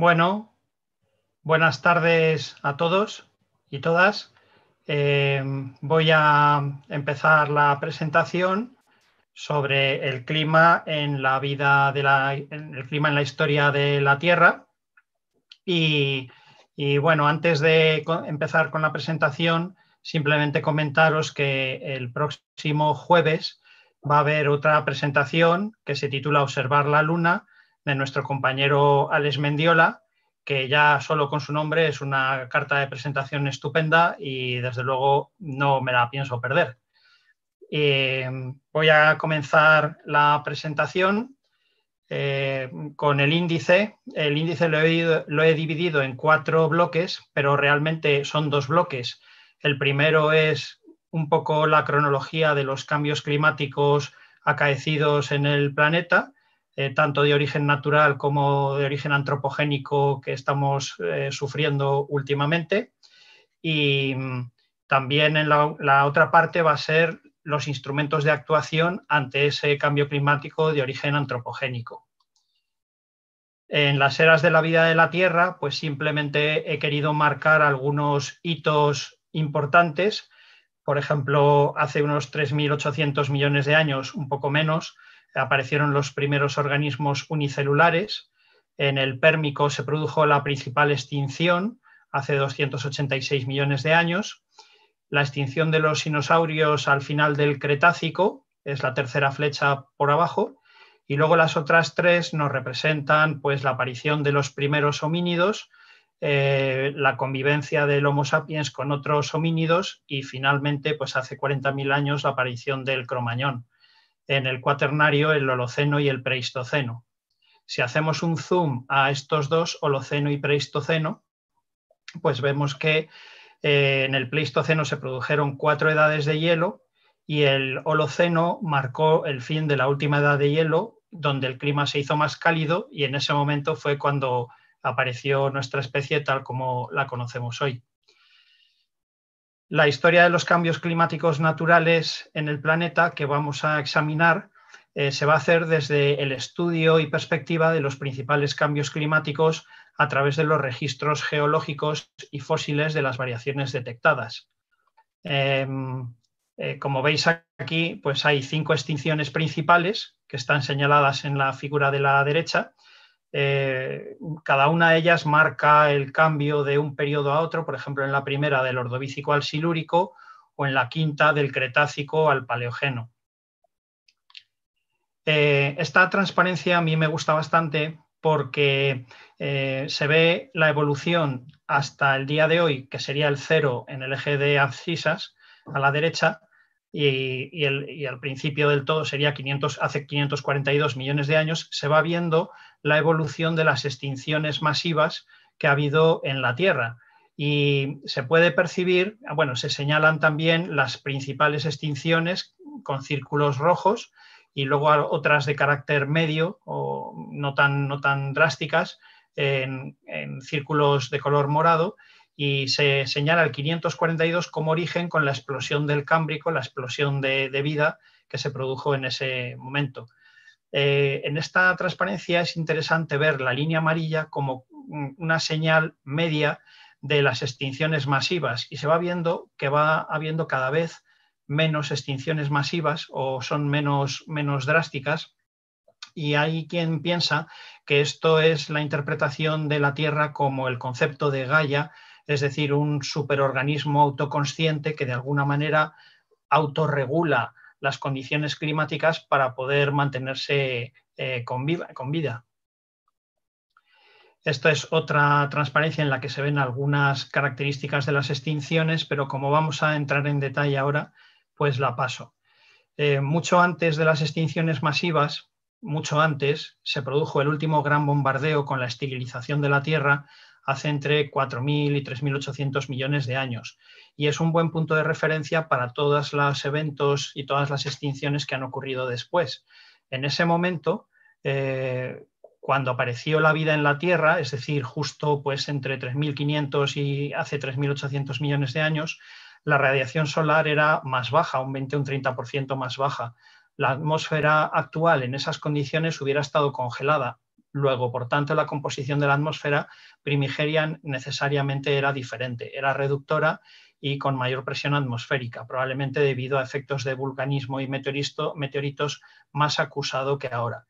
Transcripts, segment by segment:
Bueno, buenas tardes a todos y todas. Eh, voy a empezar la presentación sobre el clima en la vida de la, el clima en la historia de la Tierra. Y, y bueno, antes de empezar con la presentación, simplemente comentaros que el próximo jueves va a haber otra presentación que se titula Observar la Luna de nuestro compañero Alex Mendiola, que ya solo con su nombre es una carta de presentación estupenda y desde luego no me la pienso perder. Eh, voy a comenzar la presentación eh, con el índice. El índice lo he, lo he, dividido en cuatro bloques, pero realmente son dos bloques. El primero es un poco la cronología de los cambios climáticos acaecidos en el planeta eh, tanto de origen natural como de origen antropogénico que estamos eh, sufriendo últimamente. Y mm, también en la, otra parte va a ser los instrumentos de actuación ante ese cambio climático de origen antropogénico. En las eras de la vida de la Tierra, pues simplemente he querido marcar algunos hitos importantes. Por ejemplo, hace unos 3.800 millones de años, un poco menos, aparecieron los primeros organismos unicelulares. En el Pérmico se produjo la principal extinción hace 286 millones de años. La extinción de los dinosaurios al final del Cretácico es la tercera flecha por abajo. Y luego las otras tres nos representan pues, la aparición de los primeros homínidos, eh, la convivencia del Homo sapiens con otros homínidos y finalmente, pues hace 40.000 años, la aparición del cromañón en el cuaternario el Holoceno y el Preistoceno. Si hacemos un zoom a estos dos, Holoceno y preistoceno pues vemos que eh, en el Pleistoceno se produjeron cuatro edades de hielo y el Holoceno marcó el fin de la última edad de hielo, donde el clima se hizo más cálido y en ese momento fue cuando apareció nuestra especie tal como la conocemos hoy la historia de los cambios climáticos naturales en el planeta que vamos a examinar eh, se va a hacer desde el estudio y perspectiva de los principales cambios climáticos a través de los registros geológicos y fósiles de las variaciones detectadas. Em, eh, como veis aquí, pues hay cinco extinciones principales que están señaladas en la figura de la derecha, eh, cada una de ellas marca el cambio de un periodo a otro, por ejemplo, en la primera del Ordovícico al Silúrico o en la quinta del Cretácico al Paleógeno. Eh, esta transparencia a mí me gusta bastante porque eh, se ve la evolución hasta el día de hoy, que sería el cero en el eje de abscisas a la derecha, y, al principio del todo sería hace 542 millones de años, se va viendo la evolución de las extinciones masivas que ha habido en la Tierra. Y se puede percibir, bueno, se señalan también las principales extinciones con círculos rojos y luego otras de carácter medio o no tan, drásticas en círculos de color morado y se señala el 542 como origen con la explosión del Cámbrico, la explosión de, vida que se produjo en ese momento. Eh, en esta transparencia es interesante ver la línea amarilla como una señal media de las extinciones masivas y se va viendo que va habiendo cada vez menos extinciones masivas o son menos, menos drásticas y hay quien piensa que esto es la interpretación de la Tierra como el concepto de Gaia es decir, un superorganismo autoconsciente que de alguna manera autorregula las condiciones climáticas para poder mantenerse eh, con, vida. Esta es otra transparencia en la que se ven algunas características de las extinciones, pero como vamos a entrar en detalle ahora, pues la paso. Eh, mucho antes de las extinciones masivas, mucho antes, se produjo el último gran bombardeo con la esterilización de la Tierra hace entre 4.000 y 3.800 millones de años. Y es un buen punto de referencia para todos los eventos y todas las extinciones que han ocurrido después. En ese momento, eh, cuando apareció la vida en la Tierra, es decir, justo pues entre 3.500 y hace 3.800 millones de años, la radiación solar era más baja, un 20 un 30% más baja. La atmósfera actual en esas condiciones hubiera estado congelada luego. Por tanto, la composición de la atmósfera primigenia necesariamente era diferente, era reductora y con mayor presión atmosférica, probablemente debido a efectos de vulcanismo y meteoritos más acusado que ahora.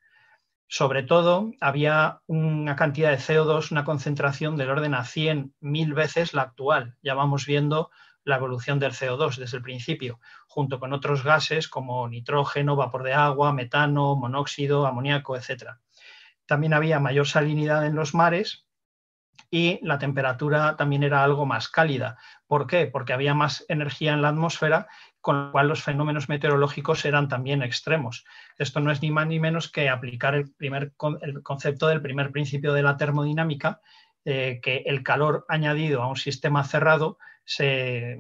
Sobre todo, había una cantidad de CO2, una concentración del orden a 100.000 veces la actual. Ya vamos viendo la evolución del CO2 desde el principio, junto con otros gases como nitrógeno, vapor de agua, metano, monóxido, amoníaco, etc también había mayor salinidad en los mares y la temperatura también era algo más cálida. ¿Por qué? Porque había más energía en la atmósfera, con lo cual los fenómenos meteorológicos eran también extremos. Esto no es ni más ni menos que aplicar el, primer, concepto del primer principio de la termodinámica, eh, que el calor añadido a un sistema cerrado se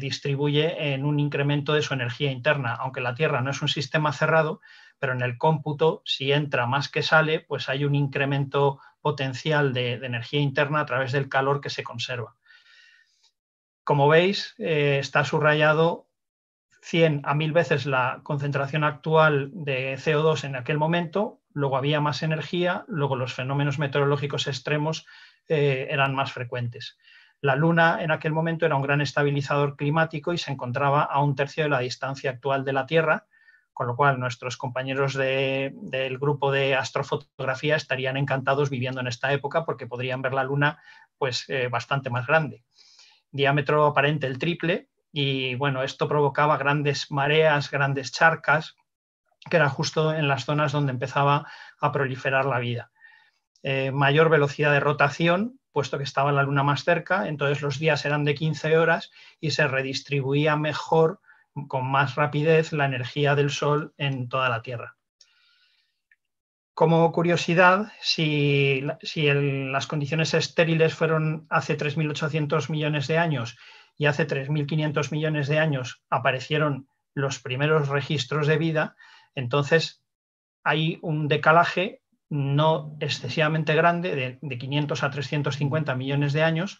distribuye en un incremento de su energía interna. Aunque la Tierra no es un sistema cerrado, pero en el cómputo, si entra más que sale, pues hay un incremento potencial de, energía interna a través del calor que se conserva. Como veis, eh, está subrayado 100 a 1000 veces la concentración actual de CO2 en aquel momento, luego había más energía, luego los fenómenos meteorológicos extremos eh, eran más frecuentes. La Luna en aquel momento era un gran estabilizador climático y se encontraba a un tercio de la distancia actual de la Tierra, con lo cual nuestros compañeros del grupo de astrofotografía estarían encantados viviendo en esta época porque podrían ver la Luna pues, eh, bastante más grande. Diámetro aparente el triple y bueno, esto provocaba grandes mareas, grandes charcas, que era justo en las zonas donde empezaba a proliferar la vida. Eh, mayor velocidad de rotación, puesto que estaba la Luna más cerca, entonces los días eran de 15 horas y se redistribuía mejor con más rapidez la energía del Sol en toda la Tierra. Como curiosidad, si, las condiciones estériles fueron hace 3.800 millones de años y hace 3.500 millones de años aparecieron los primeros registros de vida, entonces hay un decalaje no excesivamente grande, de, de 500 a 350 millones de años,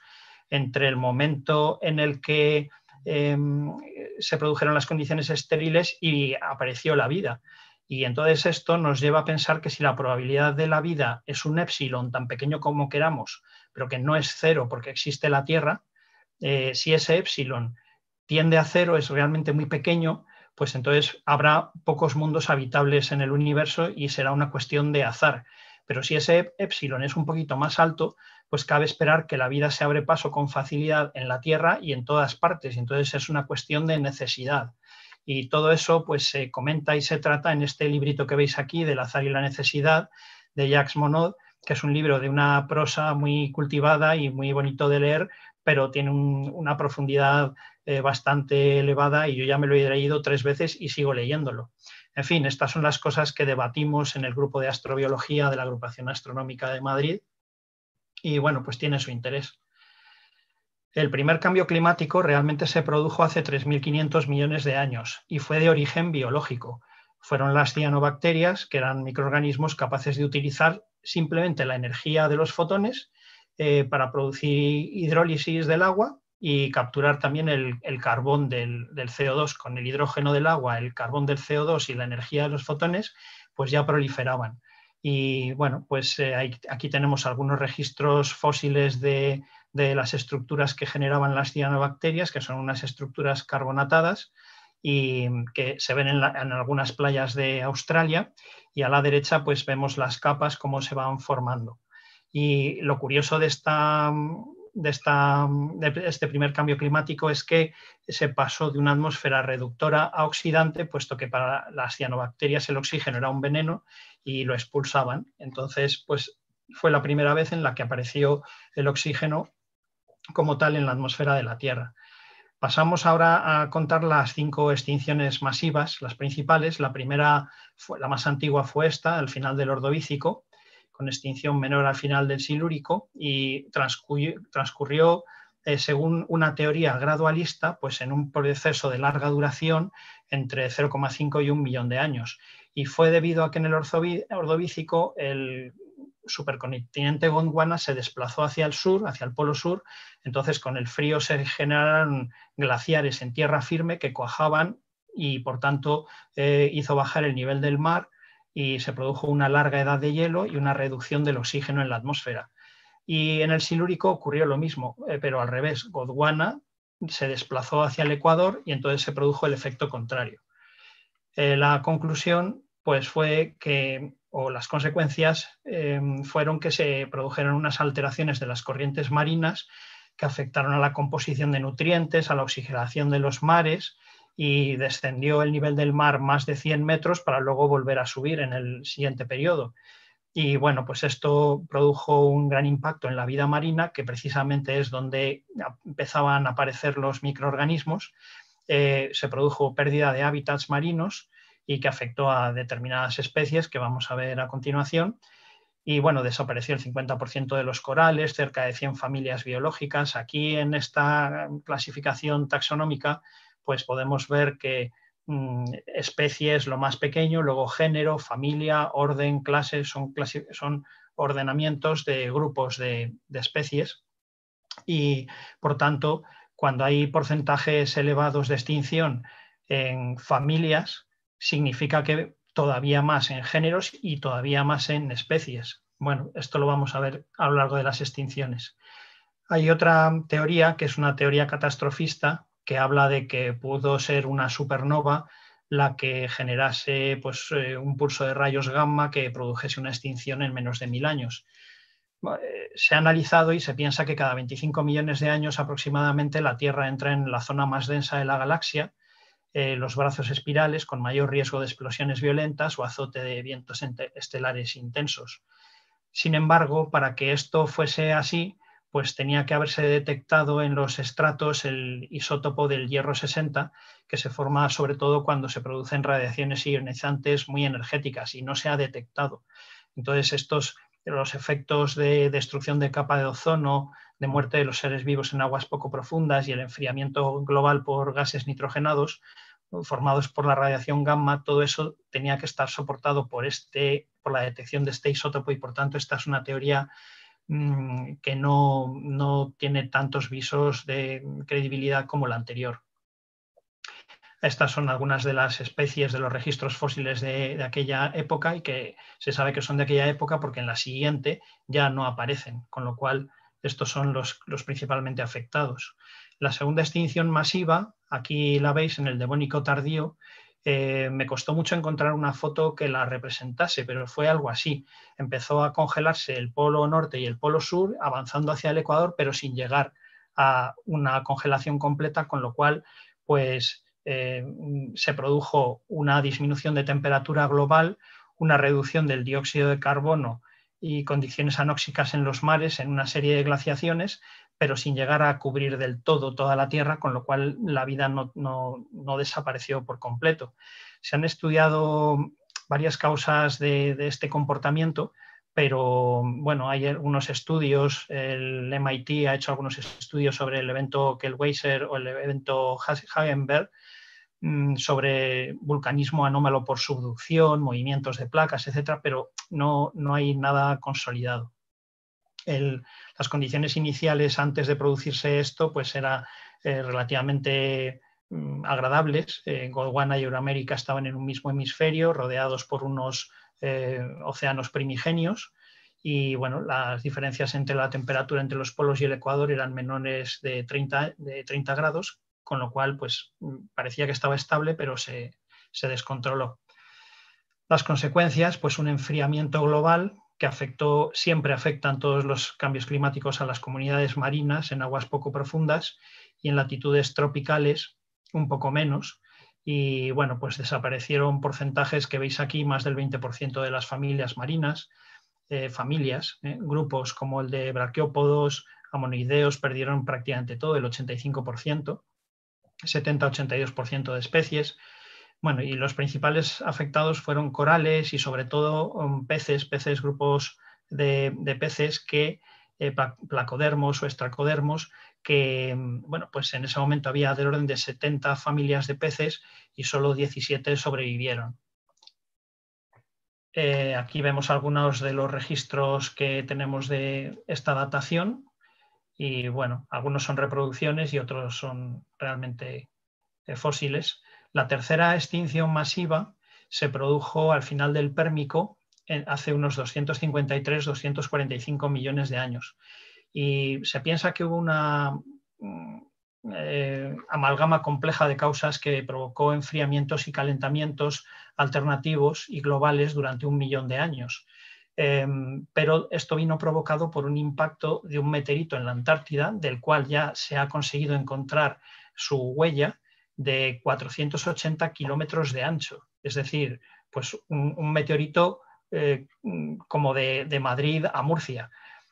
entre el momento en el que Em, se produjeron las condiciones estériles y apareció la vida. Y entonces esto nos lleva a pensar que si la probabilidad de la vida es un epsilon tan pequeño como queramos, pero que no es cero porque existe la Tierra, eh, si ese epsilon tiende a cero, es realmente muy pequeño, pues entonces habrá pocos mundos habitables en el universo y será una cuestión de azar. Pero si ese epsilon es un poquito más alto, pues cabe esperar que la vida se abre paso con facilidad en la Tierra y en todas partes. Entonces es una cuestión de necesidad. Y todo eso pues se comenta y se trata en este librito que veis aquí, del azar y la necesidad, de Jacques Monod, que es un libro de una prosa muy cultivada y muy bonito de leer, pero tiene una profundidad eh, bastante elevada y yo ya me lo he leído tres veces y sigo leyéndolo. En fin, estas son las cosas que debatimos en el grupo de astrobiología de la Agrupación Astronómica de Madrid y bueno, pues tiene su interés. El primer cambio climático realmente se produjo hace 3.500 millones de años y fue de origen biológico. Fueron las cianobacterias, que eran microorganismos capaces de utilizar simplemente la energía de los fotones eh, para producir hidrólisis del agua y capturar también el, carbón del, del, CO2 con el hidrógeno del agua, el carbón del CO2 y la energía de los fotones, pues ya proliferaban. Y bueno, pues eh, aquí tenemos algunos registros fósiles de, las estructuras que generaban las cianobacterias, que son unas estructuras carbonatadas y mm, que se ven en, algunas playas de Australia. Y a la derecha pues vemos las capas, cómo se van formando. Y lo curioso de mm, mm, de, de, este primer cambio climático es que se pasó de una atmósfera reductora a oxidante, puesto que para las cianobacterias el oxígeno era un veneno y lo expulsaban. Entonces, pues fue la primera vez en la que apareció el oxígeno como tal en la atmósfera de la Tierra. Pasamos ahora a contar las cinco extinciones masivas, las principales. La primera, fue, la más antigua fue esta, al final del Ordovícico, con extinción menor al final del Silúrico, y transcurrió, eh, según una teoría gradualista, pues en un proceso de larga duración entre 0,5 y un millón de años y fue debido a que en el Ordovícico el supercontinente Gondwana se desplazó hacia el sur, hacia el polo sur, entonces con el frío se generaron glaciares en tierra firme que cuajaban y por tanto eh, hizo bajar el nivel del mar y se produjo una larga edad de hielo y una reducción del oxígeno en la atmósfera. Y en el Silúrico ocurrió lo mismo, eh, pero al revés, Gondwana se desplazó hacia el Ecuador y entonces se produjo el efecto contrario. Eh, la conclusión pues fue que, o las consecuencias eh, fueron que se produjeron unas alteraciones de las corrientes marinas que afectaron a la composición de nutrientes, a la oxigenación de los mares y descendió el nivel del mar más de 100 metros para luego volver a subir en el siguiente periodo. Y bueno, pues esto produjo un gran impacto en la vida marina, que precisamente es donde empezaban a aparecer los microorganismos. Eh, se produjo pérdida de hábitats marinos y que afectó a determinadas especies que vamos a ver a continuación. Y bueno, desapareció el 50% de los corales, cerca de 100 familias biológicas. Aquí en esta clasificación taxonómica, pues podemos ver que mm, especies lo más pequeño, luego género, familia, orden, clase, son, son ordenamientos de grupos de especies. Y por tanto, cuando hay porcentajes elevados de extinción en familias, significa que todavía más en géneros y todavía más en especies. Bueno, esto lo vamos a ver a lo largo de las extinciones. Hay otra teoría que es una teoría catastrofista que habla de que pudo ser una supernova la que generase pues, eh, un pulso de rayos gamma que produjese una extinción en menos de mil años. Eh, se ha analizado y se piensa que cada 25 millones de años aproximadamente la Tierra entra en la zona más densa de la galaxia eh, los brazos espirales con mayor riesgo de explosiones violentas o azote de vientos estelares intensos. Sin embargo, para que esto fuese así, pues tenía que haberse detectado en los estratos el isótopo del hierro 60, que se forma sobre todo cuando se producen radiaciones ionizantes muy energéticas y no se ha detectado. Entonces, estos, los efectos de destrucción de capa de ozono, de muerte de los seres vivos en aguas poco profundas y el enfriamiento global por gases nitrogenados formados por la radiación gamma, todo eso tenía que estar soportado por, este, por la detección de este isótopo y por tanto esta es una teoría mm, que no, no, tiene tantos visos de credibilidad como la anterior. Estas son algunas de las especies de los registros fósiles de, de aquella época y que se sabe que son de aquella época porque en la siguiente ya no aparecen, con lo cual estos son los, los principalmente afectados. La segunda extinción masiva, aquí la veis en el Devónico tardío, eh, me costó mucho encontrar una foto que la representase, pero fue algo así. Empezó a congelarse el polo norte y el polo sur, avanzando hacia el Ecuador, pero sin llegar a una congelación completa, con lo cual, pues eh, se produjo una disminución de temperatura global, una reducción del dióxido de carbono y condiciones anóxicas en los mares en una serie de glaciaciones, pero sin llegar a cubrir del todo toda la Tierra, con lo cual la vida no, desapareció por completo. Se han estudiado varias causas de, este comportamiento, pero bueno, hay algunos estudios, el MIT ha hecho algunos estudios sobre el evento Kelweiser o el evento Hagenberg, mm, sobre vulcanismo anómalo por subducción, movimientos de placas, etcétera, pero no, no hay nada consolidado las condiciones iniciales antes de producirse esto pues eran eh, relativamente mm, agradables. Eh, Gondwana y Euroamérica estaban en un mismo hemisferio, rodeados por unos eh, océanos primigenios y bueno, las diferencias entre la temperatura entre los polos y el ecuador eran menores de 30, de grados, con lo cual pues mm, parecía que estaba estable, pero se, se descontroló. Las consecuencias, pues un enfriamiento global que afectó, siempre afectan todos los cambios climáticos a las comunidades marinas en aguas poco profundas y en latitudes tropicales un poco menos. Y bueno, pues desaparecieron porcentajes que veis aquí, más del 20% de las familias marinas, eh, familias, eh, grupos como el de braquiópodos, amonídeos perdieron prácticamente todo, el 85%, 70-82% de especies, bueno, y los principales afectados fueron corales y sobre todo um, peces, peces, grupos de, peces que eh, placodermos o extracodermos, que mm, bueno, pues en ese momento había del orden de 70 familias de peces y solo 17 sobrevivieron. Eh, aquí vemos algunos de los registros que tenemos de esta datación y bueno, algunos son reproducciones y otros son realmente eh, fósiles. La tercera extinción masiva se produjo al final del Pérmico hace unos 253-245 millones de años. Y se piensa que hubo una mm, eh, amalgama compleja de causas que provocó enfriamientos y calentamientos alternativos y globales durante un millón de años. Em, pero esto vino provocado por un impacto de un meteorito en la Antártida, del cual ya se ha conseguido encontrar su huella de 480 kilómetros de ancho. Es decir, pues un, meteorito eh, como de, Madrid a Murcia,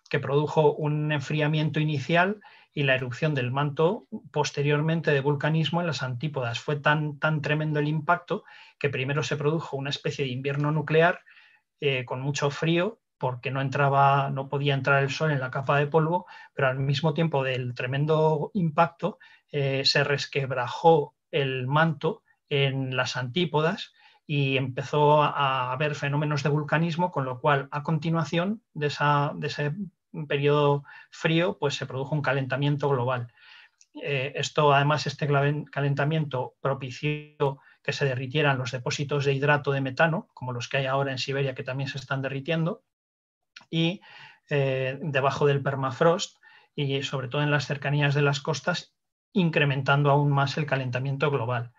que produjo un enfriamiento inicial y la erupción del manto posteriormente de vulcanismo en las antípodas. Fue tan, tan tremendo el impacto que primero se produjo una especie de invierno nuclear eh, con mucho frío porque no entraba, no podía entrar el sol en la capa de polvo, pero al mismo tiempo del tremendo impacto eh, se resquebrajó el manto en las antípodas y empezó a haber fenómenos de vulcanismo, con lo cual a continuación de, ese periodo frío pues se produjo un calentamiento global. Eh, esto además, este calentamiento propició que se derritieran los depósitos de hidrato de metano, como los que hay ahora en Siberia que también se están derritiendo, y eh, debajo del permafrost y sobre todo en las cercanías de las costas, incrementando aún más el calentamiento global.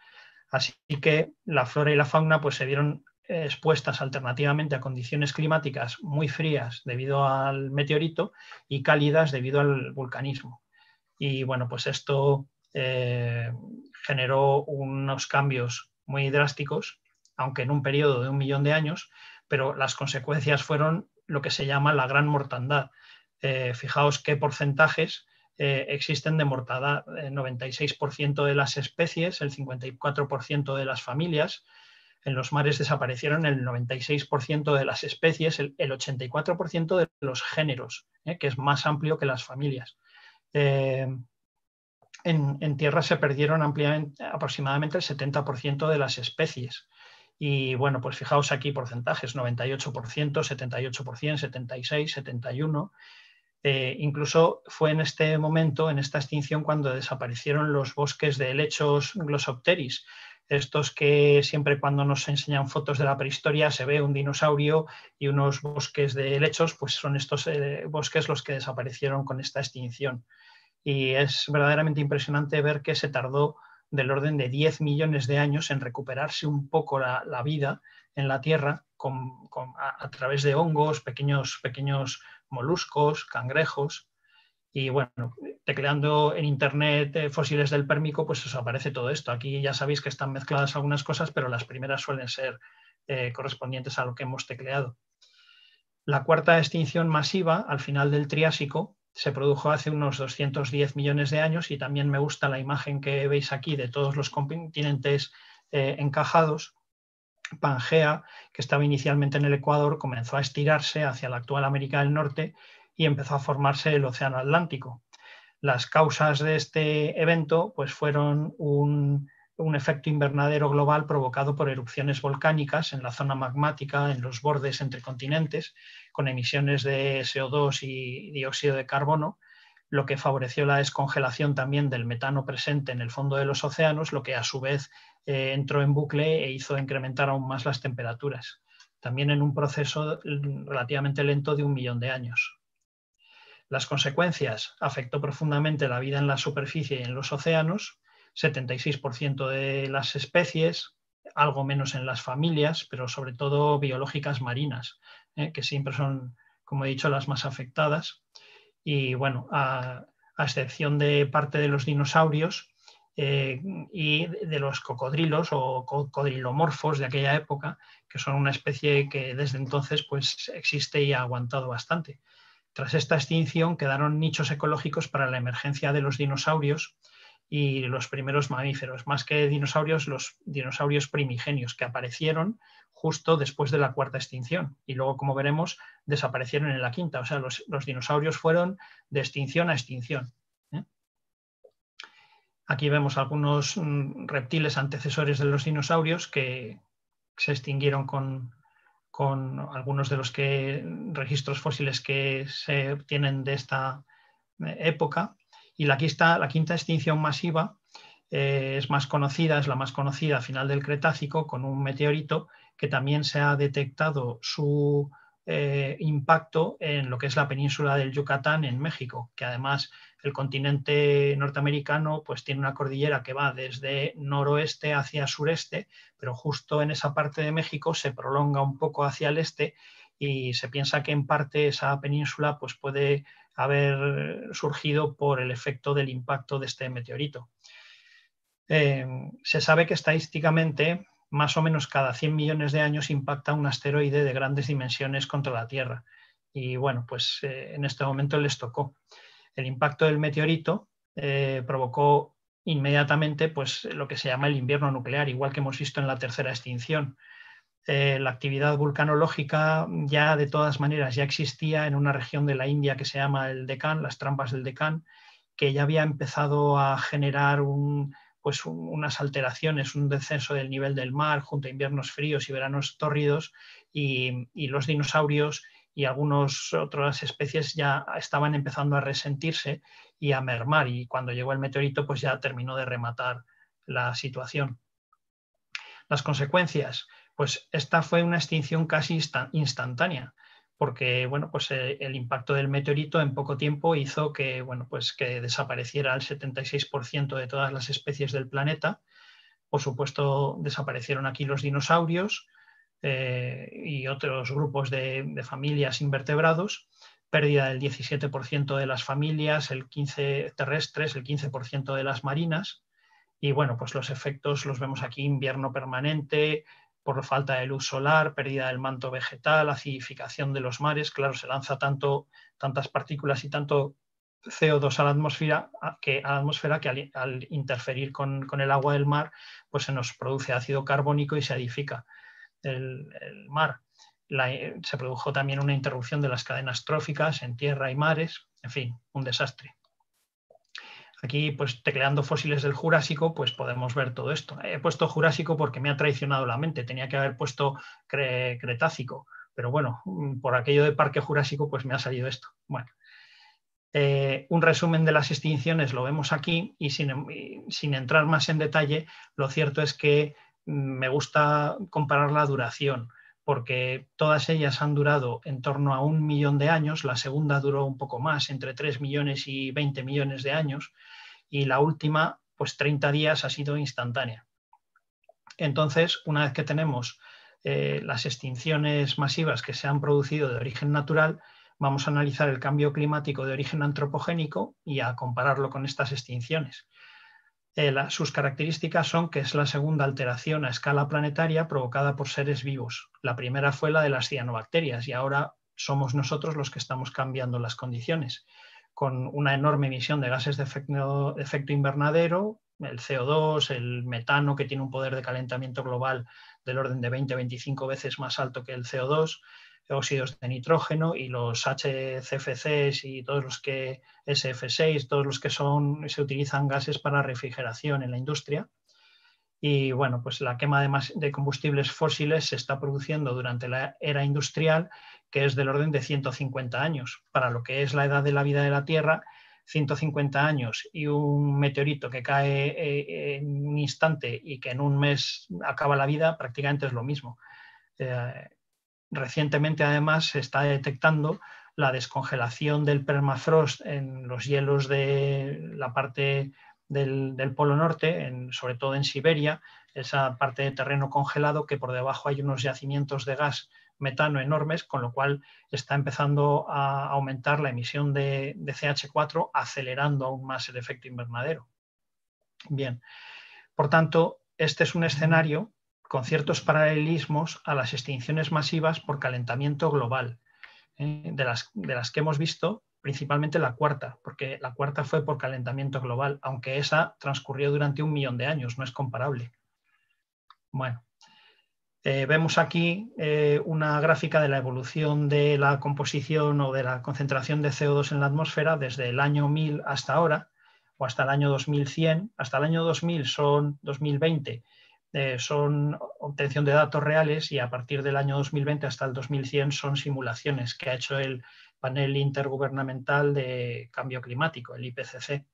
Así que la flora y la fauna pues, se vieron eh, expuestas alternativamente a condiciones climáticas muy frías debido al meteorito y cálidas debido al vulcanismo. Y bueno, pues esto eh, generó unos cambios muy drásticos, aunque en un periodo de un millón de años, pero las consecuencias fueron lo que se llama la gran mortandad. Eh, fijaos qué porcentajes eh, existen de mortandad. El eh, 96% de las especies, el 54% de las familias. En los mares desaparecieron el 96% de las especies, el, 84% de los géneros, que es más amplio que las familias. En, tierra se perdieron aproximadamente el 70% de las especies. Y bueno, pues fijaos aquí porcentajes, 98%, 78%, 76%, 71%. incluso fue en este momento, en esta extinción, cuando desaparecieron los bosques de helechos Glossopteris, estos que siempre cuando nos enseñan fotos de la prehistoria se ve un dinosaurio y unos bosques de helechos, pues son estos eh, bosques los que desaparecieron con esta extinción. Y es verdaderamente impresionante ver que se tardó del orden de 10 millones de años en recuperarse un poco la, vida en la Tierra con, a, través de hongos, pequeños, pequeños moluscos, cangrejos. Y bueno, tecleando en internet eh, fósiles del pérmico, pues os aparece todo esto. Aquí ya sabéis que están mezcladas algunas cosas, pero las primeras suelen ser eh, correspondientes a lo que hemos tecleado. La cuarta extinción masiva, al final del Triásico, se produjo hace unos 210 millones de años y también me gusta la imagen que veis aquí de todos los continentes eh, encajados. Pangea, que estaba inicialmente en el Ecuador, comenzó a estirarse hacia la actual América del Norte y empezó a formarse el Océano Atlántico. Las causas de este evento pues, fueron un efecto invernadero global provocado por erupciones volcánicas en la zona magmática, en los bordes entre continentes, con emisiones de CO2 y dióxido de carbono, lo que favoreció la descongelación también del metano presente en el fondo de los océanos, lo que a su vez eh, entró en bucle e hizo incrementar aún más las temperaturas, también en un proceso relativamente lento de un millón de años. Las consecuencias afectó profundamente la vida en la superficie y en los océanos, 76% de las especies, algo menos en las familias, pero sobre todo biológicas marinas, ¿eh? que siempre son, como he dicho, las más afectadas. Y bueno, a, excepción de parte de los dinosaurios eh, y de los cocodrilos o cocodrilomorfos de aquella época, que son una especie que desde entonces pues, existe y ha aguantado bastante. Tras esta extinción quedaron nichos ecológicos para la emergencia de los dinosaurios y los primeros mamíferos, más que dinosaurios, los dinosaurios primigenios que aparecieron justo después de la cuarta extinción y luego, como veremos, desaparecieron en la quinta. O sea, los, dinosaurios fueron de extinción a extinción. ¿eh? Aquí vemos algunos mm, reptiles antecesores de los dinosaurios que se extinguieron con, con algunos de los que, registros fósiles que se obtienen de esta eh, época y la quinta, la quinta extinción masiva eh, es más conocida, es la más conocida a final del Cretácico, con un meteorito que también se ha detectado su eh, impacto en lo que es la península del Yucatán en México, que además el continente norteamericano pues tiene una cordillera que va desde noroeste hacia sureste, pero justo en esa parte de México se prolonga un poco hacia el este y se piensa que en parte esa península pues puede haber eh, surgido por el efecto del impacto de este meteorito. Em, se sabe que estadísticamente más o menos cada 100 millones de años impacta un asteroide de grandes dimensiones contra la Tierra. Y bueno, pues eh, en este momento les tocó. El impacto del meteorito eh, provocó inmediatamente pues, lo que se llama el invierno nuclear, igual que hemos visto en la tercera extinción. Eh, la actividad vulcanológica ya de todas maneras ya existía en una región de la India que se llama el Deccan, las trampas del Deccan, que ya había empezado a generar pues, unas alteraciones, un descenso del nivel del mar junto a inviernos fríos y veranos tórridos y, y, los dinosaurios y algunas otras especies ya estaban empezando a resentirse y a mermar y cuando llegó el meteorito pues ya terminó de rematar la situación. Las consecuencias, pues esta fue una extinción casi instantánea, porque bueno, pues eh, el impacto del meteorito en poco tiempo hizo que, bueno, pues que desapareciera el 76% de todas las especies del planeta. Por supuesto, desaparecieron aquí los dinosaurios eh, y otros grupos de, familias invertebrados, pérdida del 17% de las familias, el 15% terrestres, el 15% de las marinas. Y bueno, pues los efectos los vemos aquí, invierno permanente, por falta de luz solar, pérdida del manto vegetal, acidificación de los mares, claro, se lanza tanto, tantas partículas y tanto CO2 a la atmósfera que, a la atmósfera que al, interferir con, el agua del mar, pues se nos produce ácido carbónico y se edifica el, mar. se produjo también una interrupción de las cadenas tróficas en tierra y mares, en fin, un desastre. Aquí, pues tecleando fósiles del Jurásico, pues podemos ver todo esto. He puesto Jurásico porque me ha traicionado la mente, tenía que haber puesto Cretácico, pero bueno, mm, por aquello de Parque Jurásico, pues me ha salido esto. Bueno, eh, un resumen de las extinciones lo vemos aquí y sin, em-, entrar más en detalle, lo cierto es que mm, me gusta comparar la duración porque todas ellas han durado en torno a un millón de años, la segunda duró un poco más, entre 3 millones y 20 millones de años, y la última, pues 30 días ha sido instantánea. Entonces, una vez que tenemos eh, las extinciones masivas que se han producido de origen natural, vamos a analizar el cambio climático de origen antropogénico y a compararlo con estas extinciones. Eh, sus características son que es la segunda alteración a escala planetaria provocada por seres vivos. La primera fue la de las cianobacterias y ahora somos nosotros los que estamos cambiando las condiciones, con una enorme emisión de gases de efecto, efecto invernadero, el CO2, el metano, que tiene un poder de calentamiento global del orden de 20-25 veces más alto que el CO2, óxidos de nitrógeno y los HCFCs y todos los que SF6, todos los que son, se utilizan gases para refrigeración en la industria. Y bueno, pues la quema de, combustibles fósiles se está produciendo durante la era industrial, que es del orden de 150 años. Para lo que es la edad de la vida de la Tierra, 150 años y un meteorito que cae eh, en un instante y que en un mes acaba la vida, prácticamente es lo mismo. Eh, recientemente además se está detectando la descongelación del permafrost en los hielos de la parte del, Polo Norte, sobre todo en Siberia, esa parte de terreno congelado que por debajo hay unos yacimientos de gas metano enormes, con lo cual está empezando a aumentar la emisión de CH4, acelerando aún más el efecto invernadero. Bien, por tanto, este es un escenario con ciertos paralelismos a las extinciones masivas por calentamiento global, ¿eh? de, las, que hemos visto principalmente la cuarta, porque la cuarta fue por calentamiento global, aunque esa transcurrió durante un millón de años, no es comparable. Bueno, eh, vemos aquí eh, una gráfica de la evolución de la composición o de la concentración de CO2 en la atmósfera desde el año 1000 hasta ahora, o hasta el año 2100. Hasta el año 2000 son 2020 eh, son obtención de datos reales y a partir del año 2020 hasta el 2100 son simulaciones que ha hecho el panel intergubernamental de cambio climático, el IPCC.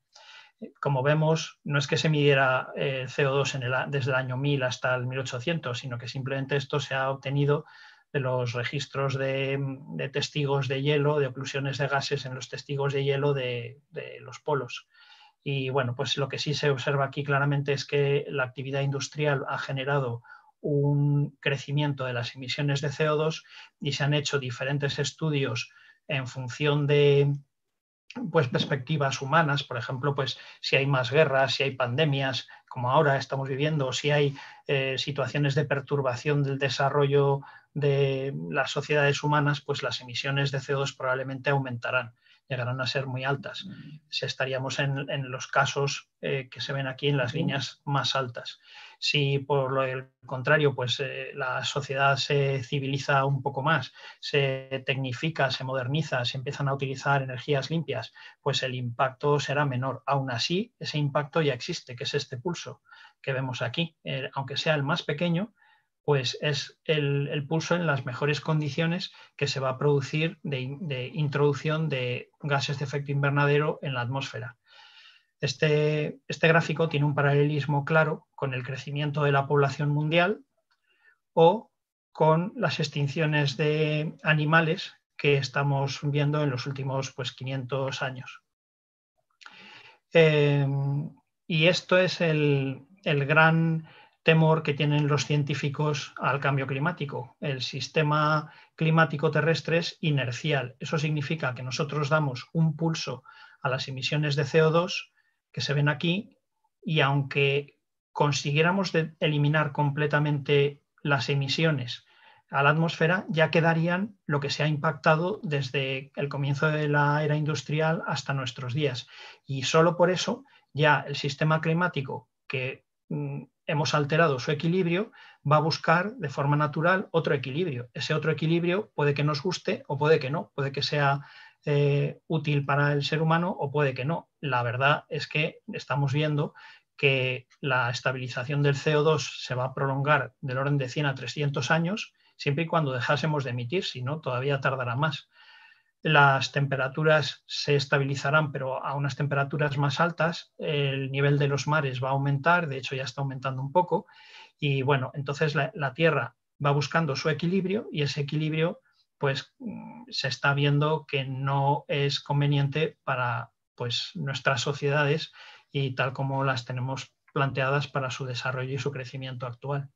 Como vemos, no es que se midiera eh, el CO2 desde el año 1000 hasta el 1800, sino que simplemente esto se ha obtenido de los registros de, testigos de hielo, de oclusiones de gases en los testigos de hielo de los polos. Y bueno, pues lo que sí se observa aquí claramente es que la actividad industrial ha generado un crecimiento de las emisiones de CO2 y se han hecho diferentes estudios en función de pues, perspectivas humanas, por ejemplo, pues si hay más guerras, si hay pandemias, como ahora estamos viviendo, o si hay eh, situaciones de perturbación del desarrollo de las sociedades humanas, pues las emisiones de CO2 probablemente aumentarán llegarán a ser muy altas. Si estaríamos en, los casos eh, que se ven aquí en las líneas más altas. Si por lo contrario, pues eh, la sociedad se civiliza un poco más, se tecnifica, se moderniza, se empiezan a utilizar energías limpias, pues el impacto será menor. Aún así, ese impacto ya existe, que es este pulso que vemos aquí. Eh, aunque sea el más pequeño, pues es el, pulso en las mejores condiciones que se va a producir de, introducción de gases de efecto invernadero en la atmósfera. Este, este, gráfico tiene un paralelismo claro con el crecimiento de la población mundial o con las extinciones de animales que estamos viendo en los últimos 500 pues, años. Em, y esto es el gran temor que tienen los científicos al cambio climático. El sistema climático terrestre es inercial. Eso significa que nosotros damos un pulso a las emisiones de CO2 que se ven aquí y aunque consiguiéramos eliminar completamente las emisiones a la atmósfera, ya quedarían lo que se ha impactado desde el comienzo de la era industrial hasta nuestros días. Y solo por eso ya el sistema climático que mm, hemos alterado su equilibrio, va a buscar de forma natural otro equilibrio. Ese otro equilibrio puede que nos guste o puede que no, puede que sea eh, útil para el ser humano o puede que no. La verdad es que estamos viendo que la estabilización del CO2 se va a prolongar del orden de 100 a 300 años, siempre y cuando dejásemos de emitir, si no, todavía tardará más las temperaturas se estabilizarán, pero a unas temperaturas más altas, el nivel de los mares va a aumentar, de hecho ya está aumentando un poco, y bueno, entonces la, Tierra va buscando su equilibrio y ese equilibrio pues mm, se está viendo que no es conveniente para pues, nuestras sociedades y tal como las tenemos planteadas para su desarrollo y su crecimiento actual.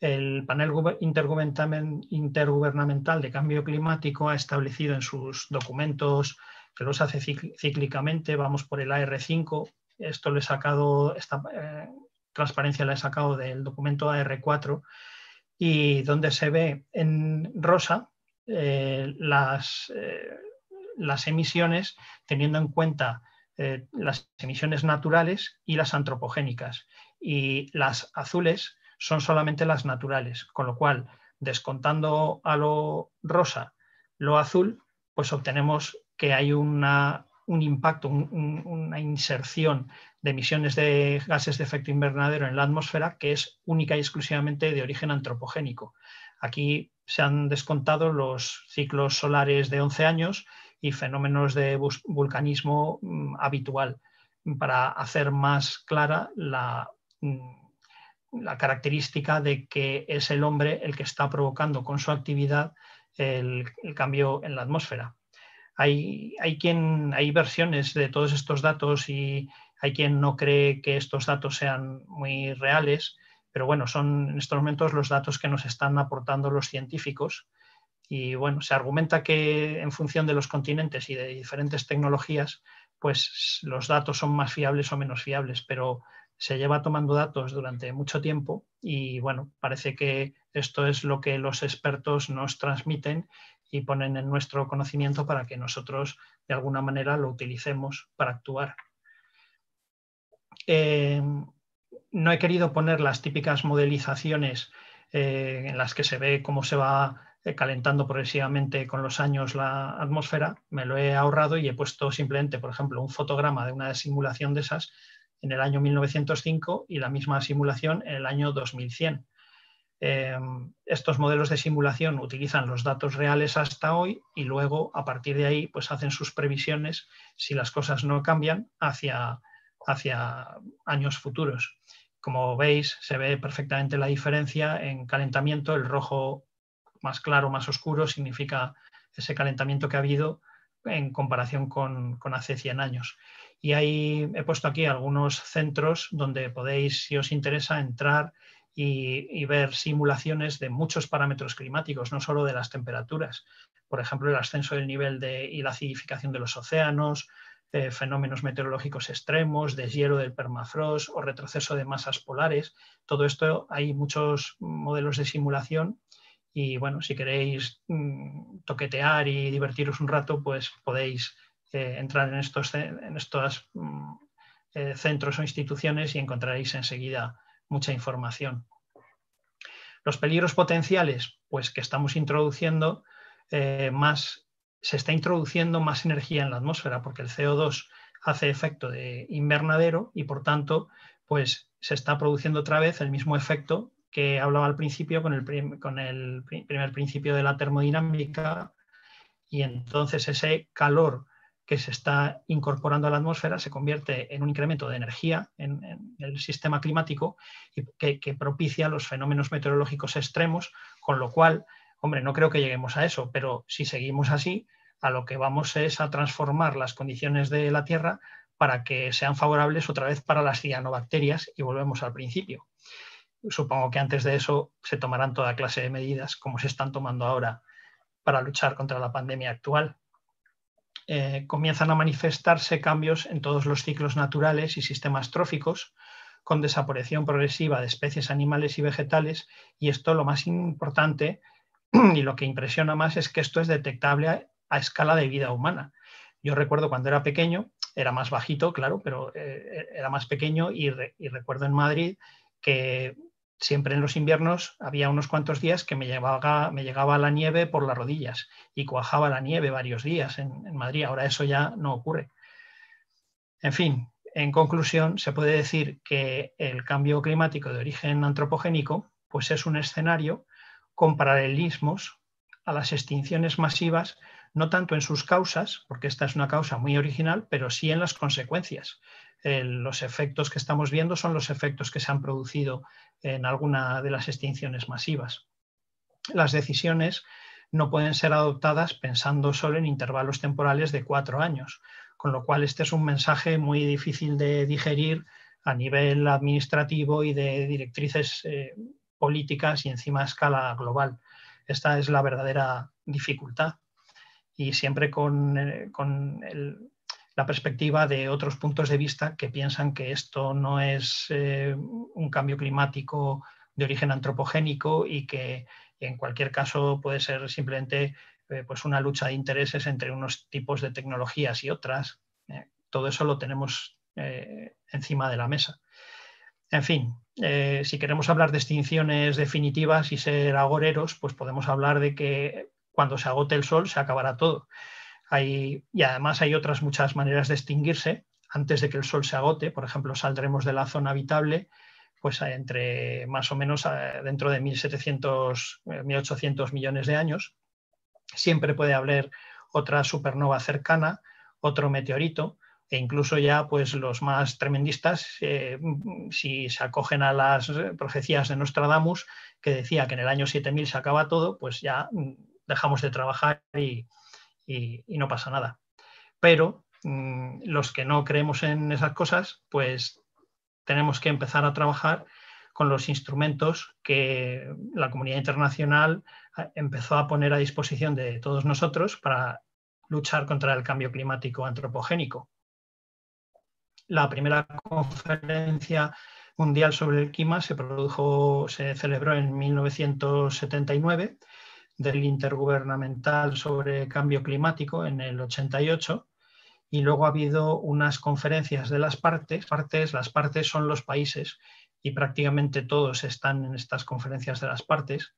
El panel intergubernamental de cambio climático ha establecido en sus documentos que los hace cíclicamente, vamos por el AR5, esto lo he sacado, esta eh, transparencia la he sacado del documento AR4, y donde se ve en rosa eh, las, eh, las emisiones teniendo en cuenta las emisiones naturales y las antropogénicas. Y las azules son solamente las naturales, con lo cual, descontando a lo rosa lo azul, pues obtenemos que hay un impacto, una inserción de emisiones de gases de efecto invernadero en la atmósfera que es única y exclusivamente de origen antropogénico. Aquí se han descontado los ciclos solares de 11 años y fenómenos de vulcanismo mm, habitual para hacer más clara la mm, la característica de que es el hombre el que está provocando con su actividad el, cambio en la atmósfera. Hay, hay, quien, hay versiones de todos estos datos y hay quien no cree que estos datos sean muy reales, pero bueno, son en estos momentos los datos que nos están aportando los científicos. Y bueno, se argumenta que en función de los continentes y de diferentes tecnologías, pues los datos son más fiables o menos fiables, pero se lleva tomando datos durante mucho tiempo y bueno, parece que esto es lo que los expertos nos transmiten y ponen en nuestro conocimiento para que nosotros de alguna manera lo utilicemos para actuar. Em, no he querido poner las típicas modelizaciones eh, en las que se ve cómo se va eh, calentando progresivamente con los años la atmósfera, me lo he ahorrado y he puesto simplemente, por ejemplo, un fotograma de una simulación de esas en el año 1905 y la misma simulación en el año 2100. Em, estos modelos de simulación utilizan los datos reales hasta hoy y luego a partir de ahí pues hacen sus previsiones si las cosas no cambian hacia, años futuros. Como veis se ve perfectamente la diferencia en calentamiento, el rojo más claro, más oscuro significa ese calentamiento que ha habido en comparación con, con hace 100 años. Y ahí he puesto aquí algunos centros donde podéis, si os interesa, entrar y, ver simulaciones de muchos parámetros climáticos, no solo de las temperaturas. Por ejemplo, el ascenso del nivel de, y la acidificación de los océanos, eh, fenómenos meteorológicos extremos, deshielo del permafrost o retroceso de masas polares. Todo esto hay muchos modelos de simulación y bueno, si queréis mm, toquetear y divertiros un rato, pues podéis este, entrar en estos, mm, eh, centros o instituciones y encontraréis enseguida mucha información. Los peligros potenciales, pues que estamos introduciendo eh, más, se está introduciendo más energía en la atmósfera porque el CO2 hace efecto de invernadero y por tanto, pues se está produciendo otra vez el mismo efecto que hablaba al principio con el primer principio de la termodinámica y entonces ese calor que se está incorporando a la atmósfera se convierte en un incremento de energía en, el sistema climático y que, que, propicia los fenómenos meteorológicos extremos, con lo cual, hombre, no creo que lleguemos a eso, pero si seguimos así, a lo que vamos es a transformar las condiciones de la Tierra para que sean favorables otra vez para las cianobacterias y volvemos al principio. Supongo que antes de eso se tomarán toda clase de medidas, como se están tomando ahora, para luchar contra la pandemia actual, eh, comienzan a manifestarse cambios en todos los ciclos naturales y sistemas tróficos, con desaparición progresiva de especies animales y vegetales. Y esto lo más importante y lo que impresiona más es que esto es detectable a, escala de vida humana. Yo recuerdo cuando era pequeño, era más bajito, claro, pero eh, era más pequeño y recuerdo en Madrid que siempre en los inviernos había unos cuantos días que me llegaba, la nieve por las rodillas y cuajaba la nieve varios días en, en Madrid. Ahora eso ya no ocurre. En fin, en conclusión, se puede decir que el cambio climático de origen antropogénico pues es un escenario con paralelismos a las extinciones masivas, no tanto en sus causas, porque esta es una causa muy original, pero sí en las consecuencias. Eh, los efectos que estamos viendo son los efectos que se han producido en alguna de las extinciones masivas. Las decisiones no pueden ser adoptadas pensando solo en intervalos temporales de cuatro años, con lo cual este es un mensaje muy difícil de digerir a nivel administrativo y de directrices eh, políticas y encima a escala global. Esta es la verdadera dificultad. Y siempre con eh, el, la perspectiva de otros puntos de vista que piensan que esto no es eh, un cambio climático de origen antropogénico y que en cualquier caso puede ser simplemente eh, pues una lucha de intereses entre unos tipos de tecnologías y otras. Eh, todo eso lo tenemos encima de la mesa. En fin, si queremos hablar de extinciones definitivas y ser agoreros, pues podemos hablar de que cuando se agote el sol se acabará todo y además hay otras muchas maneras de extinguirse antes de que el sol se agote. Por ejemplo, saldremos de la zona habitable pues entre más o menos dentro de 1700, 1800 eh, millones de años. Siempre puede haber otra supernova cercana, otro meteorito, e incluso ya pues los más tremendistas, eh, si se acogen a las profecías de Nostradamus, que decía que en el año 7000 se acaba todo, pues ya dejamos de trabajar y, y, no pasa nada. Pero mm, los que no creemos en esas cosas, pues tenemos que empezar a trabajar con los instrumentos que la comunidad internacional ah, empezó a poner a disposición de todos nosotros para luchar contra el cambio climático antropogénico. La primera conferencia mundial sobre el clima se, produjo, se celebró en 1979 del Intergubernamental sobre Cambio Climático en el 88 y luego ha habido unas conferencias de las partes. partes las partes son los países y prácticamente todos están en estas conferencias de las partes,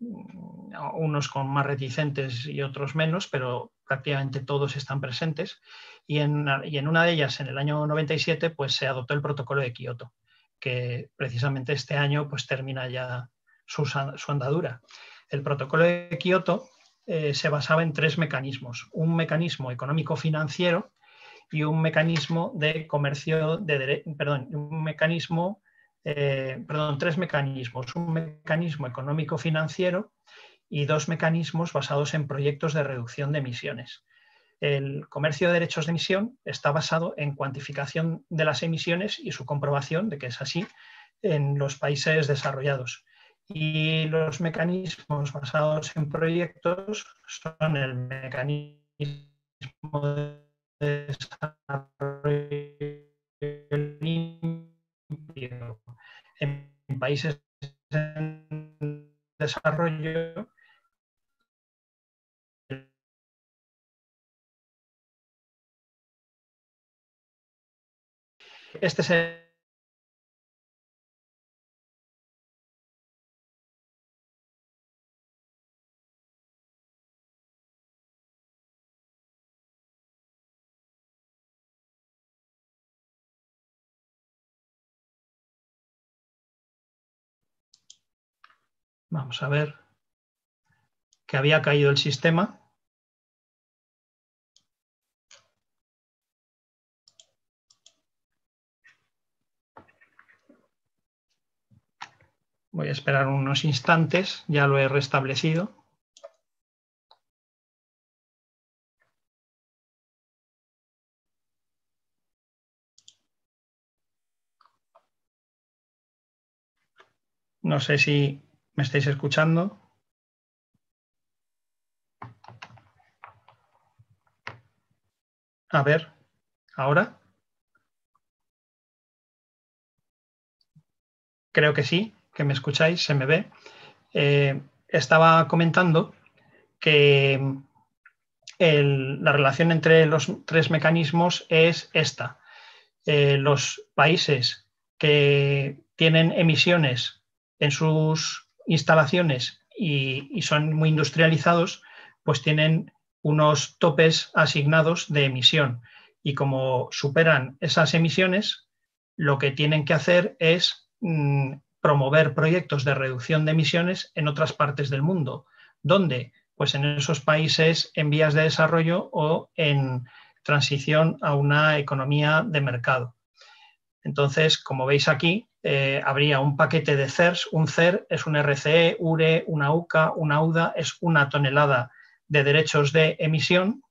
mm, unos con más reticentes y otros menos, pero prácticamente todos están presentes. Y en, una, de ellas, en el año 97, pues se adoptó el protocolo de Kioto, que precisamente este año pues termina ya su, su andadura el protocolo de Kioto eh, se basaba en tres mecanismos, un mecanismo económico-financiero y un mecanismo de comercio, de perdón, un mecanismo, eh, perdón, tres mecanismos, un mecanismo económico-financiero y dos mecanismos basados en proyectos de reducción de emisiones. El comercio de derechos de emisión está basado en cuantificación de las emisiones y su comprobación de que es así en los países desarrollados y los mecanismos basados en proyectos son el mecanismo de desarrollo En países en desarrollo, este es el Vamos a ver que había caído el sistema. Voy a esperar unos instantes, ya lo he restablecido. No sé si ¿Me estáis escuchando? A ver, ahora. Creo que sí, que me escucháis, se me ve. Eh, estaba comentando que la relación entre los tres mecanismos es esta. Eh, los países que tienen emisiones en sus instalaciones y, son muy industrializados, pues tienen unos topes asignados de emisión. Y como superan esas emisiones, lo que tienen que hacer es mm, promover proyectos de reducción de emisiones en otras partes del mundo. ¿Dónde? Pues en esos países en vías de desarrollo o en transición a una economía de mercado. Entonces, como veis aquí, eh, habría un paquete de CERS. Un CER es un RCE, URE, una UCA, una UDA, es una tonelada de derechos de emisión.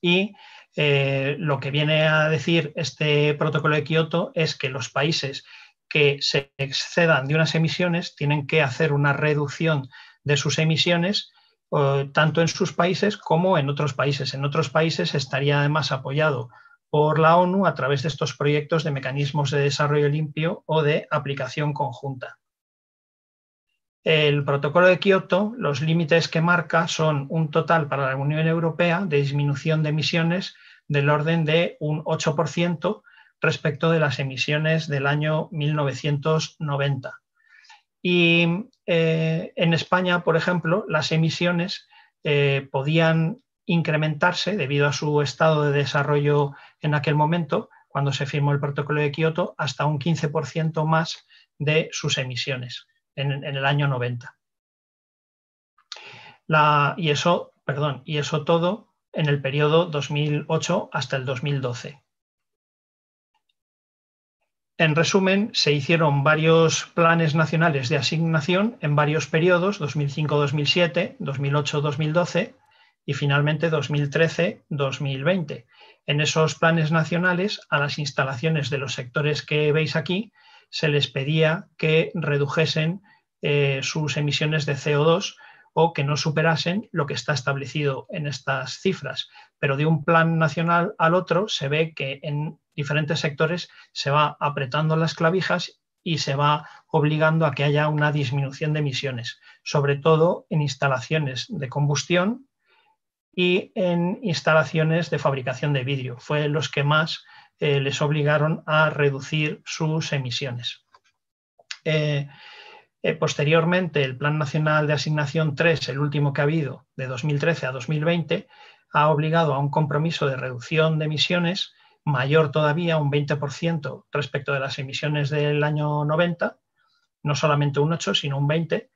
Y eh, lo que viene a decir este protocolo de Kioto es que los países que se excedan de unas emisiones tienen que hacer una reducción de sus emisiones eh, tanto en sus países como en otros países. En otros países estaría además apoyado por la ONU a través de estos proyectos de mecanismos de desarrollo limpio o de aplicación conjunta. El protocolo de Kioto, los límites que marca son un total para la Unión Europea de disminución de emisiones del orden de un 8% respecto de las emisiones del año 1990. Y eh, en España, por ejemplo, las emisiones eh, podían incrementarse debido a su estado de desarrollo en aquel momento, cuando se firmó el protocolo de Kioto, hasta un 15% más de sus emisiones en, el año 90. y, eso, perdón, y eso todo en el periodo 2008 hasta el 2012. En resumen, se hicieron varios planes nacionales de asignación en varios periodos, 2005-2007, 2008-2012, y finalmente 2013-2020. En esos planes nacionales, a las instalaciones de los sectores que veis aquí, se les pedía que redujesen eh, sus emisiones de CO2 o que no superasen lo que está establecido en estas cifras. Pero de un plan nacional al otro se ve que en diferentes sectores se va apretando las clavijas y se va obligando a que haya una disminución de emisiones, sobre todo en instalaciones de combustión y en instalaciones de fabricación de vidrio. Fue los que más eh, les obligaron a reducir sus emisiones. Eh, eh, posteriormente, el Plan Nacional de Asignación 3, el último que ha habido, de 2013 a 2020, ha obligado a un compromiso de reducción de emisiones mayor todavía, un 20% respecto de las emisiones del año 90, no solamente un 8, sino un 20,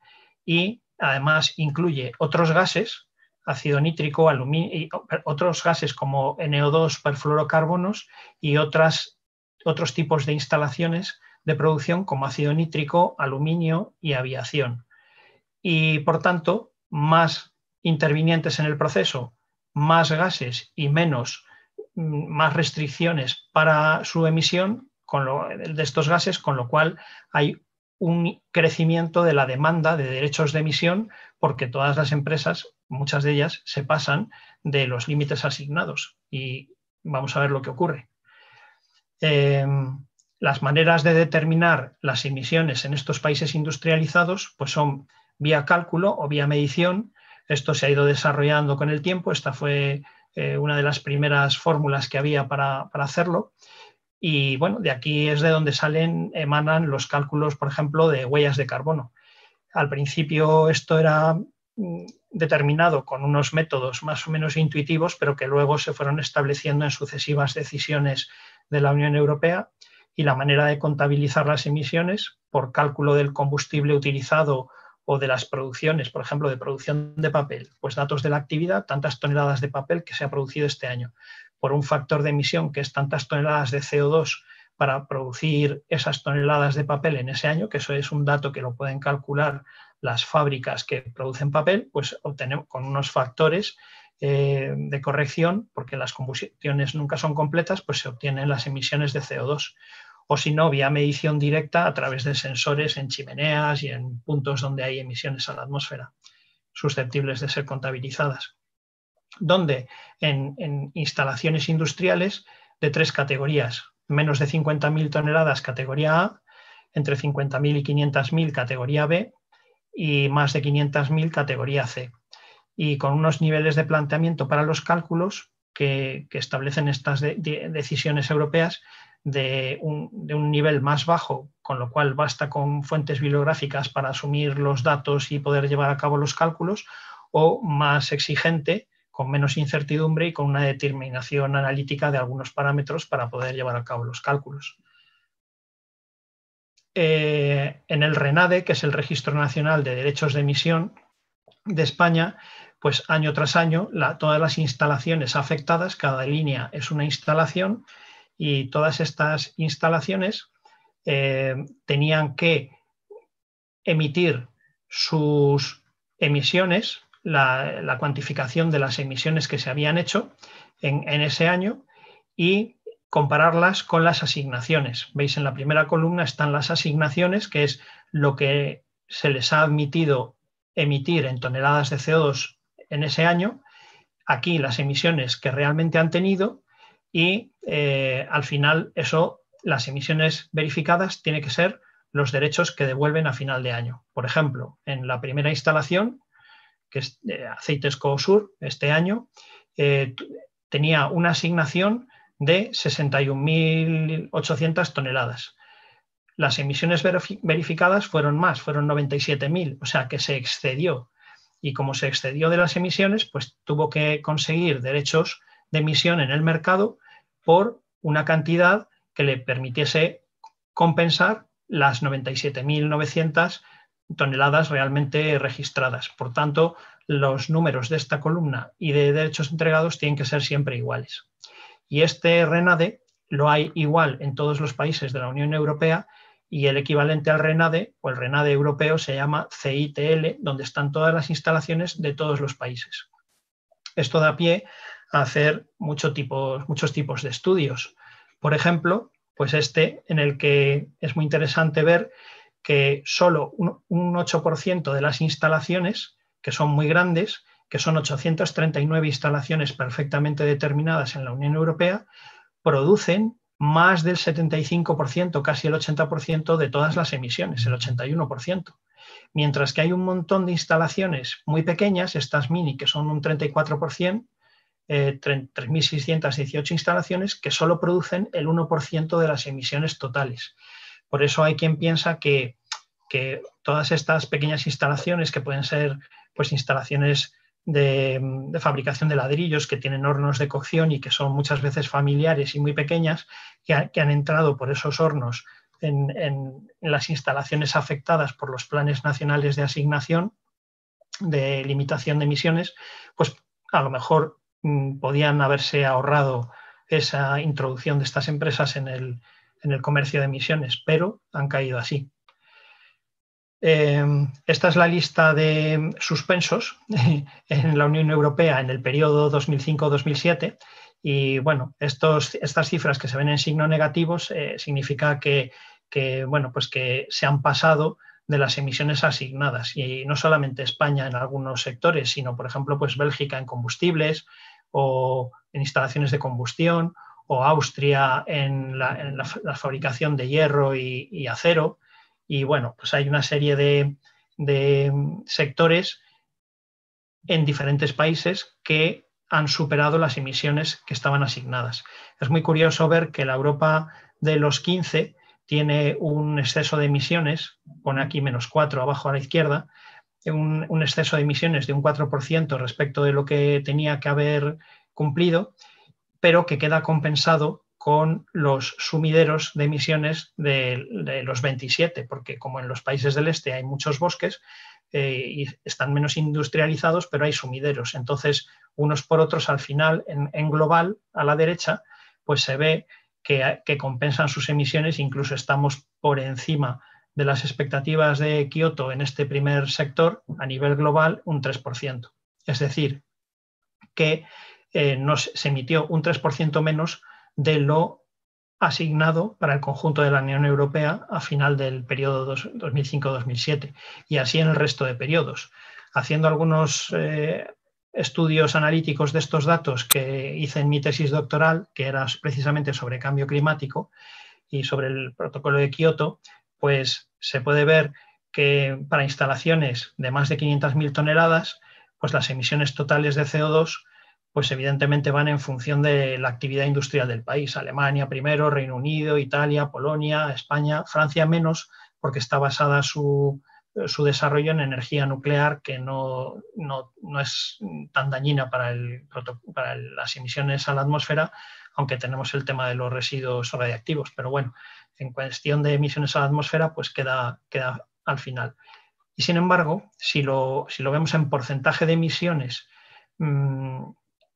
y además incluye otros gases ácido nítrico, aluminio y otros gases como NO2, perfluorocarbonos y otras, otros tipos de instalaciones de producción como ácido nítrico, aluminio y aviación. Y por tanto, más intervinientes en el proceso, más gases y menos mm, más restricciones para su emisión de estos gases, con lo cual hay un crecimiento de la demanda de derechos de emisión porque todas las empresas muchas de ellas se pasan de los límites asignados y vamos a ver lo que ocurre. Em, las maneras de determinar las emisiones en estos países industrializados pues son vía cálculo o vía medición. Esto se ha ido desarrollando con el tiempo. Esta fue eh, una de las primeras fórmulas que había para, para, hacerlo. Y bueno, de aquí es de donde salen, emanan los cálculos, por ejemplo, de huellas de carbono. Al principio esto era Mm, determinado con unos métodos más o menos intuitivos, pero que luego se fueron estableciendo en sucesivas decisiones de la Unión Europea y la manera de contabilizar las emisiones por cálculo del combustible utilizado o de las producciones, por ejemplo, de producción de papel, pues datos de la actividad, tantas toneladas de papel que se ha producido este año, por un factor de emisión que es tantas toneladas de CO2 para producir esas toneladas de papel en ese año, que eso es un dato que lo pueden calcular las fábricas que producen papel, pues obtenemos con unos factores eh, de corrección, porque las combustiones nunca son completas, pues se obtienen las emisiones de CO2. O si no, vía medición directa a través de sensores en chimeneas y en puntos donde hay emisiones a la atmósfera, susceptibles de ser contabilizadas. Donde en instalaciones industriales de tres categorías, menos de 50.000 toneladas categoría A, entre 50.000 y 500.000 categoría B y más de 500.000 categoría C. Y con unos niveles de planteamiento para los cálculos que, establecen estas decisiones europeas de un, nivel más bajo, con lo cual basta con fuentes bibliográficas para asumir los datos y poder llevar a cabo los cálculos, o más exigente, con menos incertidumbre y con una determinación analítica de algunos parámetros para poder llevar a cabo los cálculos. Eh, en el RENADE, que es el Registro Nacional de Derechos de Emisión de España, pues año tras año todas las instalaciones afectadas, cada línea es una instalación y todas estas instalaciones eh, tenían que emitir sus emisiones la, cuantificación de las emisiones que se habían hecho en, ese año y compararlas con las asignaciones. Veis, en la primera columna están las asignaciones, que es lo que se les ha admitido emitir en toneladas de CO2 en ese año, aquí las emisiones que realmente han tenido y eh, al final eso, las emisiones verificadas, tiene que ser los derechos que devuelven a final de año. Por ejemplo, en la primera instalación que es eh, Aceites Coosur, este año, eh, tenía una asignación de 61.800 toneladas. Las emisiones verificadas fueron más, fueron 97.000, o sea que se excedió. Y como se excedió de las emisiones, pues tuvo que conseguir derechos de emisión en el mercado por una cantidad que le permitiese compensar las 97.900 toneladas realmente registradas. Por tanto, los números de esta columna y de derechos entregados tienen que ser siempre iguales. Y este RENADE lo hay igual en todos los países de la Unión Europea y el equivalente al RENADE o el RENADE europeo se llama CITL, donde están todas las instalaciones de todos los países. Esto da pie a hacer muchos tipos de estudios. Por ejemplo, pues este en el que es muy interesante ver que solo un, 8% de las instalaciones, que son muy grandes, que son 839 instalaciones perfectamente determinadas en la Unión Europea, producen más del 75%, casi el 80% de todas las emisiones, el 81%. Mientras que hay un montón de instalaciones muy pequeñas, estas mini, que son un 34%, 3.618 eh, instalaciones, que solo producen el 1% de las emisiones totales. Por eso hay quien piensa que, todas estas pequeñas instalaciones que pueden ser pues instalaciones de, fabricación de ladrillos que tienen hornos de cocción y que son muchas veces familiares y muy pequeñas, que, han entrado por esos hornos en, las instalaciones afectadas por los planes nacionales de asignación, de limitación de emisiones, pues a lo mejor mm, podían haberse ahorrado esa introducción de estas empresas en el, en el comercio de emisiones, pero han caído así. Em, esta es la lista de suspensos en la Unión Europea en el periodo 2005-2007 y bueno, estas cifras que se ven en signo negativos eh, significa que, que, bueno, pues que se han pasado de las emisiones asignadas y no solamente España en algunos sectores, sino por ejemplo pues Bélgica en combustibles o en instalaciones de combustión o Austria en la, fabricación de hierro y, acero. Y bueno, pues hay una serie de, sectores en diferentes países que han superado las emisiones que estaban asignadas. Es muy curioso ver que la Europa de los 15 tiene un exceso de emisiones, pone aquí menos 4 abajo a la izquierda, un, exceso de emisiones de un 4% respecto de lo que tenía que haber cumplido pero que queda compensado con los sumideros de emisiones de, los 27, porque como en los países del este hay muchos bosques eh, y están menos industrializados, pero hay sumideros. Entonces, unos por otros, al final, en, global, a la derecha, pues se ve que, compensan sus emisiones, incluso estamos por encima de las expectativas de Kioto en este primer sector, a nivel global, un 3%. Es decir, que eh, se emitió un 3% menos de lo asignado para el conjunto de la Unión Europea a final del periodo 2005-2007 y así en el resto de periodos. Haciendo algunos eh, estudios analíticos de estos datos que hice en mi tesis doctoral, que era precisamente sobre cambio climático y sobre el protocolo de Kioto, pues se puede ver que para instalaciones de más de 500.000 toneladas, pues las emisiones totales de CO2 pues evidentemente van en función de la actividad industrial del país. Alemania primero, Reino Unido, Italia, Polonia, España, Francia menos, porque está basada su, desarrollo en energía nuclear, que no, no, es tan dañina para, el, para las emisiones a la atmósfera, aunque tenemos el tema de los residuos radiactivos. Pero bueno, en cuestión de emisiones a la atmósfera, pues queda, queda al final. Y sin embargo, si lo, si lo vemos en porcentaje de emisiones, mm,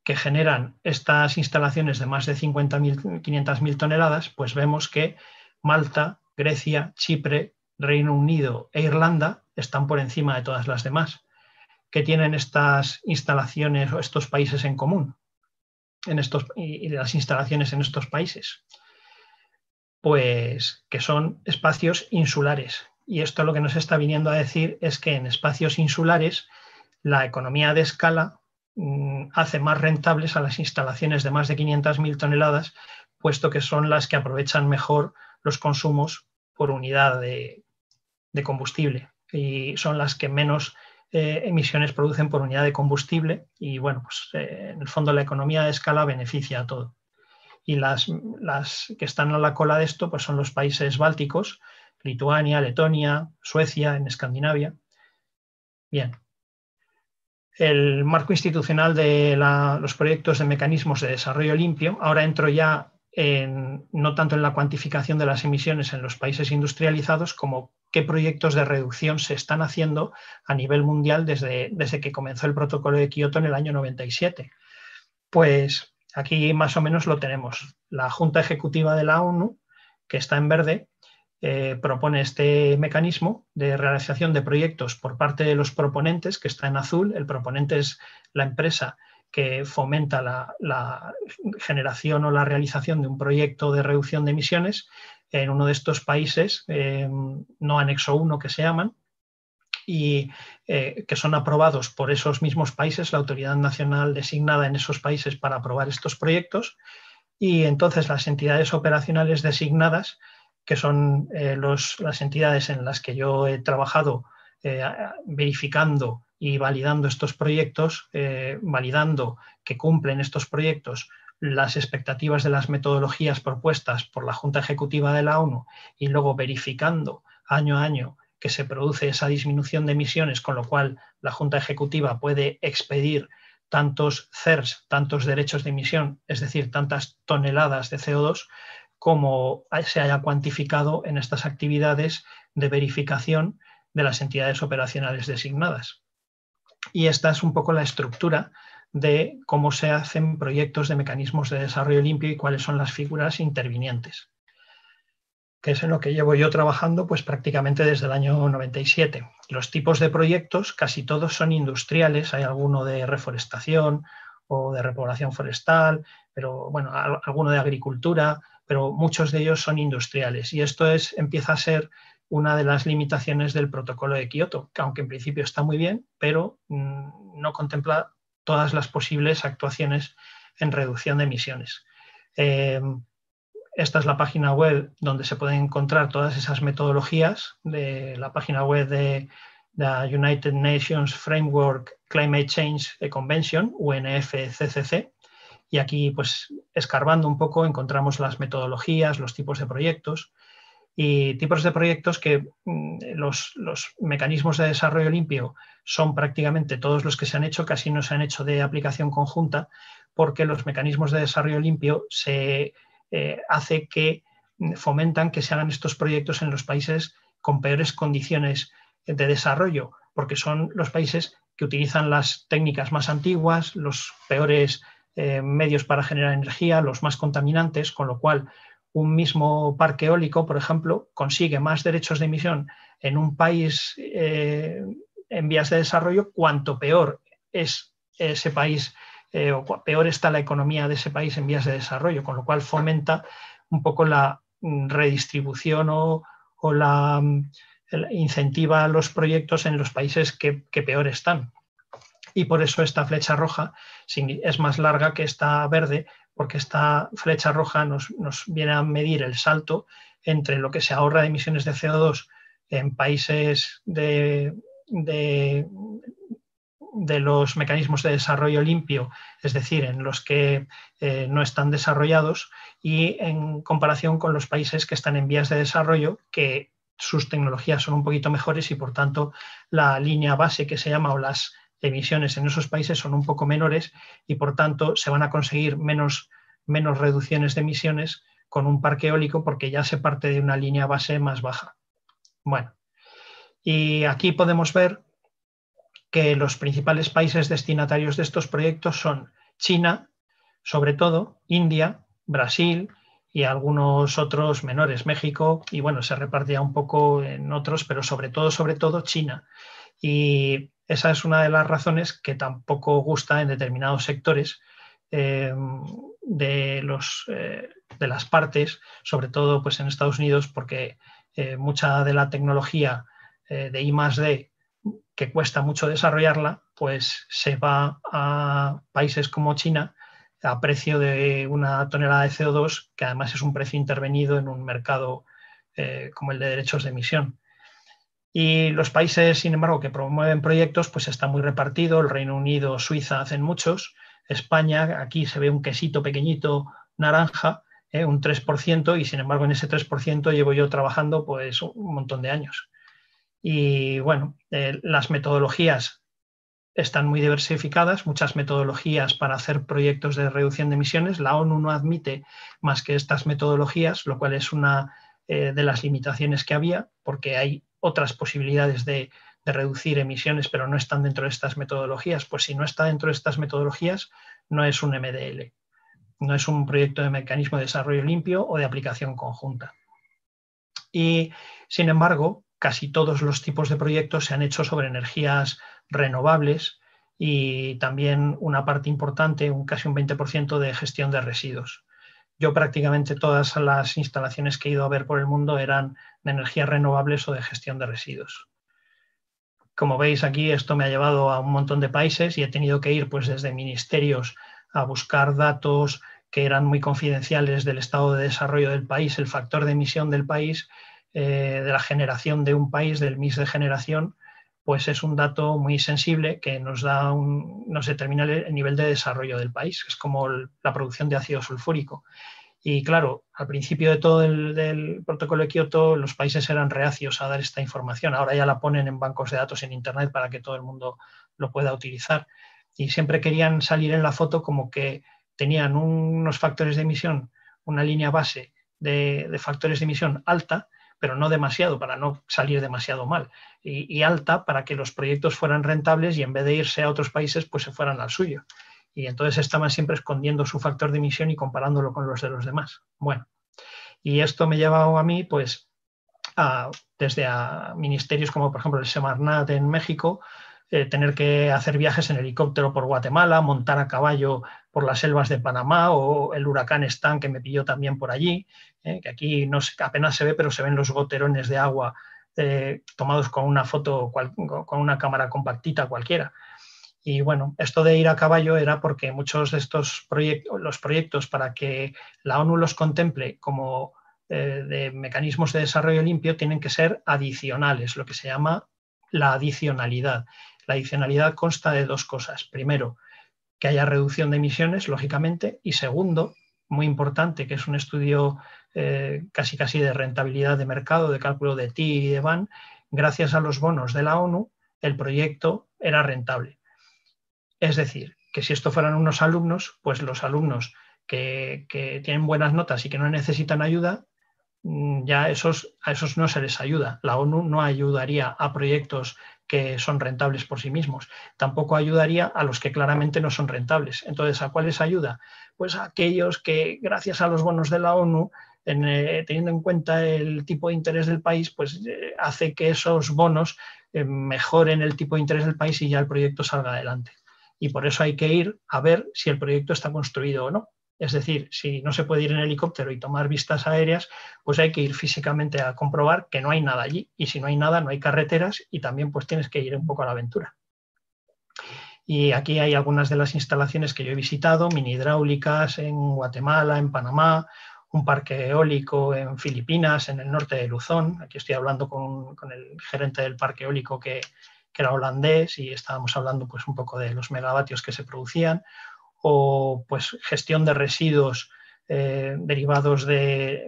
que generan estas instalaciones de más de 500.000 toneladas, pues vemos que Malta, Grecia, Chipre, Reino Unido e Irlanda están por encima de todas las demás. que tienen estas instalaciones o estos países en común? En estos, y las instalaciones en estos países. Pues que son espacios insulares. Y esto lo que nos está viniendo a decir es que en espacios insulares la economía de escala Mm, hace más rentables a las instalaciones de más de 500.000 toneladas, puesto que son las que aprovechan mejor los consumos por unidad de, combustible y son las que menos eh, emisiones producen por unidad de combustible y bueno, pues eh, en el fondo la economía de escala beneficia a todo. Y las, las que están a la cola de esto pues son los países bálticos, Lituania, Letonia, Suecia, en Escandinavia. Bien, el marco institucional de los proyectos de mecanismos de desarrollo limpio. Ahora entro ya en, no tanto en la cuantificación de las emisiones en los países industrializados como qué proyectos de reducción se están haciendo a nivel mundial desde, desde que comenzó el protocolo de Kioto en el año 97. Pues aquí más o menos lo tenemos. La Junta Ejecutiva de la ONU, que está en verde, eh, propone este mecanismo de realización de proyectos por parte de los proponentes, que está en azul. El proponente es la empresa que fomenta la, generación o la realización de un proyecto de reducción de emisiones en uno de estos países, eh, no anexo 1 que se llaman, y eh, que son aprobados por esos mismos países, la autoridad nacional designada en esos países para aprobar estos proyectos, y entonces las entidades operacionales designadas que son eh, las entidades en las que yo he trabajado eh, verificando y validando estos proyectos, eh, validando que cumplen estos proyectos las expectativas de las metodologías propuestas por la Junta Ejecutiva de la ONU y luego verificando año a año que se produce esa disminución de emisiones, con lo cual la Junta Ejecutiva puede expedir tantos CERS, tantos derechos de emisión, es decir, tantas toneladas de CO2, cómo se haya cuantificado en estas actividades de verificación de las entidades operacionales designadas. Y esta es un poco la estructura de cómo se hacen proyectos de mecanismos de desarrollo limpio y cuáles son las figuras intervinientes, que es en lo que llevo yo trabajando pues, prácticamente desde el año 97. Los tipos de proyectos casi todos son industriales, hay alguno de reforestación o de repoblación forestal, pero bueno, alguno de agricultura, pero muchos de ellos son industriales. Y esto es, empieza a ser una de las limitaciones del protocolo de Kioto, que aunque en principio está muy bien, pero mm, no contempla todas las posibles actuaciones en reducción de emisiones. Em, esta es la página web donde se pueden encontrar todas esas metodologías de la página web de la United Nations Framework Climate Change Convention, UNFCCC, y aquí, pues, escarbando un poco, encontramos las metodologías, los tipos de proyectos y tipos de proyectos que mm, los, mecanismos de desarrollo limpio son prácticamente todos los que se han hecho, casi no se han hecho de aplicación conjunta, porque los mecanismos de desarrollo limpio se eh, hace que mm, fomentan que se hagan estos proyectos en los países con peores condiciones de desarrollo, porque son los países que utilizan las técnicas más antiguas, los peores eh, medios para generar energía, los más contaminantes, con lo cual un mismo parque eólico, por ejemplo, consigue más derechos de emisión en un país eh, en vías de desarrollo, cuanto peor es ese país eh, o peor está la economía de ese país en vías de desarrollo, con lo cual fomenta un poco la mm, redistribución o, la, incentiva mm, incentiva los proyectos en los países que peor están y por eso esta flecha roja es más larga que esta verde, porque esta flecha roja nos, viene a medir el salto entre lo que se ahorra de emisiones de CO2 en países de, los mecanismos de desarrollo limpio, es decir, en los que eh, no están desarrollados, y en comparación con los países que están en vías de desarrollo, que sus tecnologías son un poquito mejores y por tanto la línea base que se llama o las emisiones en esos países son un poco menores y por tanto se van a conseguir menos, menos reducciones de emisiones con un parque eólico porque ya se parte de una línea base más baja. Bueno, y aquí podemos ver que los principales países destinatarios de estos proyectos son China, sobre todo, India, Brasil y algunos otros menores, México, y bueno, se repartía un poco en otros, pero sobre todo, sobre todo China. Y esa es una de las razones que tampoco gusta en determinados sectores eh, de, los, eh, de, las partes, sobre todo pues, en Estados Unidos, porque eh, mucha de la tecnología de I D que cuesta mucho desarrollarla, pues se va a países como China a precio de una tonelada de CO2, que además es un precio intervenido en un mercado como el de derechos de emisión. Y los países, sin embargo, que promueven proyectos, pues está muy repartido. El Reino Unido, Suiza hacen muchos. España, aquí se ve un quesito pequeñito naranja, eh, un 3%, y sin embargo en ese 3% llevo yo trabajando pues un montón de años. Y bueno, eh, las metodologías están muy diversificadas, muchas metodologías para hacer proyectos de reducción de emisiones. La ONU no admite más que estas metodologías, lo cual es una eh, de las limitaciones que había, porque hay otras posibilidades de, reducir emisiones, pero no están dentro de estas metodologías. Pues si no está dentro de estas metodologías, no es un MDL, no es un proyecto de mecanismo de desarrollo limpio o de aplicación conjunta. Y sin embargo, casi todos los tipos de proyectos se han hecho sobre energías renovables y también una parte importante, un, casi un 20% de gestión de residuos yo prácticamente todas las instalaciones que he ido a ver por el mundo eran de energías renovables o de gestión de residuos. Como veis aquí, esto me ha llevado a un montón de países y he tenido que ir pues, desde ministerios a buscar datos que eran muy confidenciales del estado de desarrollo del país, el factor de emisión del país, eh, de la generación de un país, del mix de generación, pues es un dato muy sensible que nos da determina el nivel de desarrollo del país, es como la producción de ácido sulfúrico. Y claro, al principio de todo el protocolo de Kioto, los países eran reacios a dar esta información. Ahora ya la ponen en bancos de datos en Internet para que todo el mundo lo pueda utilizar. Y siempre querían salir en la foto como que tenían unos factores de emisión, una línea base de factores de emisión alta, pero no demasiado, para no salir demasiado mal, y, alta para que los proyectos fueran rentables y en vez de irse a otros países, pues se fueran al suyo. Y entonces estaban siempre escondiendo su factor de emisión y comparándolo con los de los demás. Bueno, y esto me llevaba a mí, pues, desde a ministerios como por ejemplo el Semarnat en México, eh, tener que hacer viajes en helicóptero por Guatemala, montar a caballo por las selvas de Panamá o el huracán Stan que me pilló también por allí, eh, que aquí no apenas se ve, pero se ven los goterones de agua eh, tomados con una foto, con una cámara compactita cualquiera. Y bueno, esto de ir a caballo era porque muchos de estos proyectos, los proyectos para que la ONU los contemple como de mecanismos de desarrollo limpio tienen que ser adicionales, lo que se llama la adicionalidad. La adicionalidad consta de dos cosas. Primero, que haya reducción de emisiones, lógicamente, y segundo, muy importante, que es un estudio eh, casi casi de rentabilidad de mercado, de cálculo de TI y de BAN, gracias a los bonos de la ONU, el proyecto era rentable. Es decir, que si esto fueran unos alumnos, pues los alumnos que, tienen buenas notas y que no necesitan ayuda, mm, ya esos, a esos no se les ayuda. La ONU no ayudaría a proyectos que son rentables por sí mismos. Tampoco ayudaría a los que claramente no son rentables. Entonces, ¿a cuáles ayuda? Pues a aquellos que, gracias a los bonos de la ONU, eh, teniendo en cuenta el tipo de interés del país, pues eh, hace que esos bonos eh, mejoren el tipo de interés del país y ya el proyecto salga adelante. Y por eso hay que ir a ver si el proyecto está construido o no. Es decir, si no se puede ir en helicóptero y tomar vistas aéreas, pues hay que ir físicamente a comprobar que no hay nada allí. Y si no hay nada, no hay carreteras y también pues tienes que ir un poco a la aventura. Y aquí hay algunas de las instalaciones que yo he visitado, mini hidráulicas en Guatemala, en Panamá, un parque eólico en Filipinas, en el norte de Luzón. Aquí estoy hablando con, el gerente del parque eólico que, que, era holandés y estábamos hablando pues, un poco de los megavatios que se producían o pues, gestión de residuos eh, derivados de,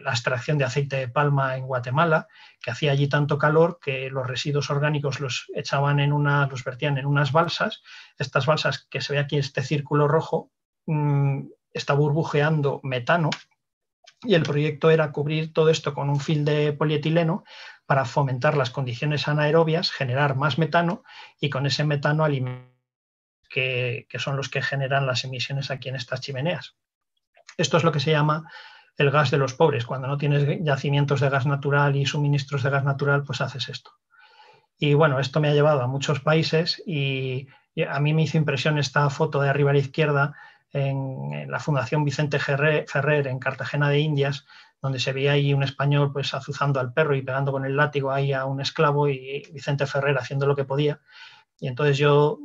la extracción de aceite de palma en Guatemala, que hacía allí tanto calor que los residuos orgánicos los echaban en una, los vertían en unas balsas. Estas balsas que se ve aquí, este círculo rojo, mmm, está burbujeando metano. Y el proyecto era cubrir todo esto con un fil de polietileno para fomentar las condiciones anaerobias, generar más metano y con ese metano alimentar que, son los que generan las emisiones aquí en estas chimeneas. Esto es lo que se llama el gas de los pobres. Cuando no tienes yacimientos de gas natural y suministros de gas natural, pues haces esto. Y bueno, esto me ha llevado a muchos países y a mí me hizo impresión esta foto de arriba a la izquierda en la Fundación Vicente Ferrer en Cartagena de Indias, donde se veía ahí un español pues azuzando al perro y pegando con el látigo ahí a un esclavo y Vicente Ferrer haciendo lo que podía. Y entonces yo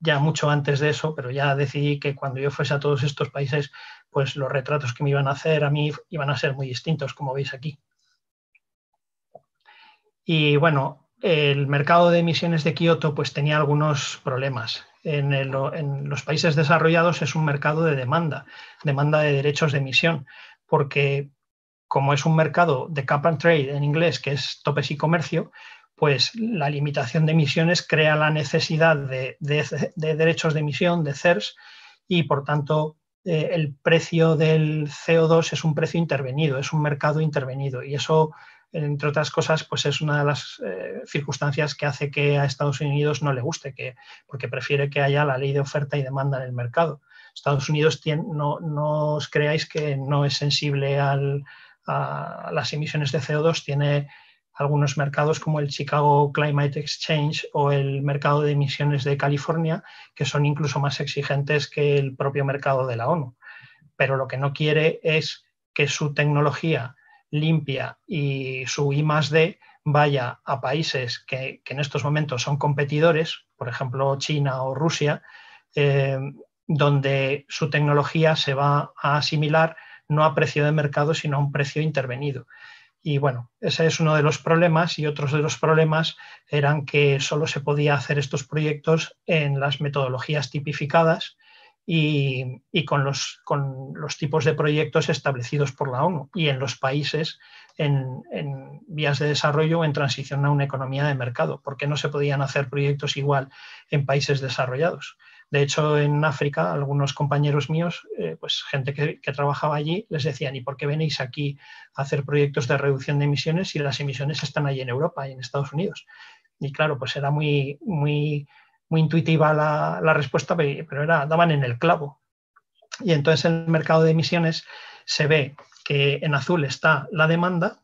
ya mucho antes de eso, pero ya decidí que cuando yo fuese a todos estos países, pues los retratos que me iban a hacer a mí iban a ser muy distintos, como veis aquí. Y bueno, el mercado de emisiones de Kioto pues tenía algunos problemas. En, en los países desarrollados es un mercado de demanda, demanda de derechos de emisión, porque como es un mercado de cap and trade en inglés, que es topes y comercio, pues la limitación de emisiones crea la necesidad de, derechos de emisión, de CERS, y por tanto eh, el precio del CO2 es un precio intervenido, es un mercado intervenido. Y eso, entre otras cosas, pues es una de las eh, circunstancias que hace que a Estados Unidos no le guste, que, porque prefiere que haya la ley de oferta y demanda en el mercado. Estados Unidos no, os creáis que no es sensible a las emisiones de CO2, tiene algunos mercados como el Chicago Climate Exchange o el mercado de emisiones de California, que son incluso más exigentes que el propio mercado de la ONU. Pero lo que no quiere es que su tecnología limpia y su I vaya a países que, en estos momentos son competidores, por ejemplo China o Rusia, eh, donde su tecnología se va a asimilar no a precio de mercado, sino a un precio intervenido. Y bueno, ese es uno de los problemas y otros de los problemas eran que solo se podía hacer estos proyectos en las metodologías tipificadas y, con, los, tipos de proyectos establecidos por la ONU y en los países en, en vías de desarrollo o en transición a una economía de mercado, porque no se podían hacer proyectos igual en países desarrollados. De hecho, en África, algunos compañeros míos, eh, pues gente que, trabajaba allí, les decían, ¿y por qué venís aquí a hacer proyectos de reducción de emisiones si las emisiones están ahí en Europa y en Estados Unidos? Y claro, pues era muy, muy, muy intuitiva la, respuesta, pero era, daban en el clavo. Y entonces en el mercado de emisiones se ve que en azul está la demanda,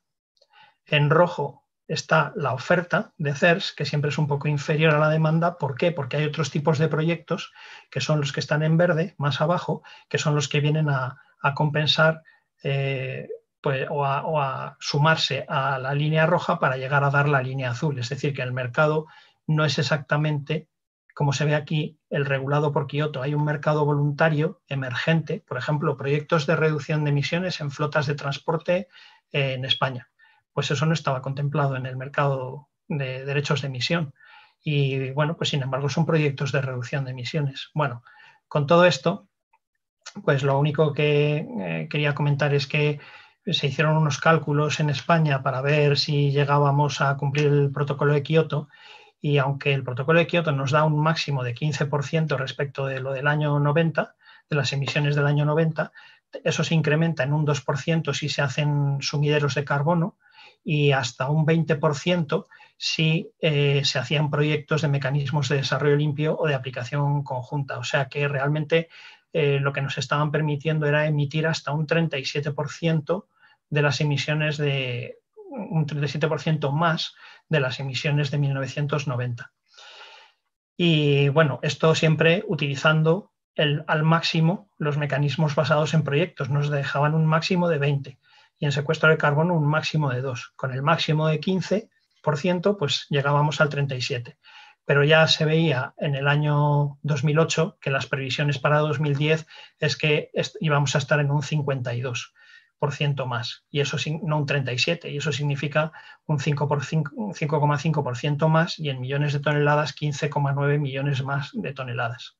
en rojo está la oferta de CERS, que siempre es un poco inferior a la demanda. ¿Por qué? Porque hay otros tipos de proyectos, que son los que están en verde, más abajo, que son los que vienen a, compensar eh, pues, o, a, sumarse a la línea roja para llegar a dar la línea azul. Es decir, que el mercado no es exactamente, como se ve aquí, el regulado por Kioto. Hay un mercado voluntario emergente, por ejemplo, proyectos de reducción de emisiones en flotas de transporte eh, en España pues eso no estaba contemplado en el mercado de derechos de emisión. Y bueno, pues sin embargo son proyectos de reducción de emisiones. Bueno, con todo esto, pues lo único que eh, quería comentar es que se hicieron unos cálculos en España para ver si llegábamos a cumplir el protocolo de Kioto y aunque el protocolo de Kioto nos da un máximo de 15% respecto de lo del año 90, de las emisiones del año 90, eso se incrementa en un 2% si se hacen sumideros de carbono, y hasta un 20% si eh, se hacían proyectos de mecanismos de desarrollo limpio o de aplicación conjunta. O sea que realmente eh, lo que nos estaban permitiendo era emitir hasta un 37% de las emisiones de un 37% más de las emisiones de 1990. Y bueno, esto siempre utilizando al máximo los mecanismos basados en proyectos. Nos dejaban un máximo de 20 y en secuestro de carbono un máximo de 2. Con el máximo de 15%, pues llegábamos al 37%. Pero ya se veía en el año 2008 que las previsiones para 2010 es que íbamos a estar en un 52% más y eso no un 37 y eso significa un 5,5% más y en millones de toneladas 15,9 millones más de toneladas.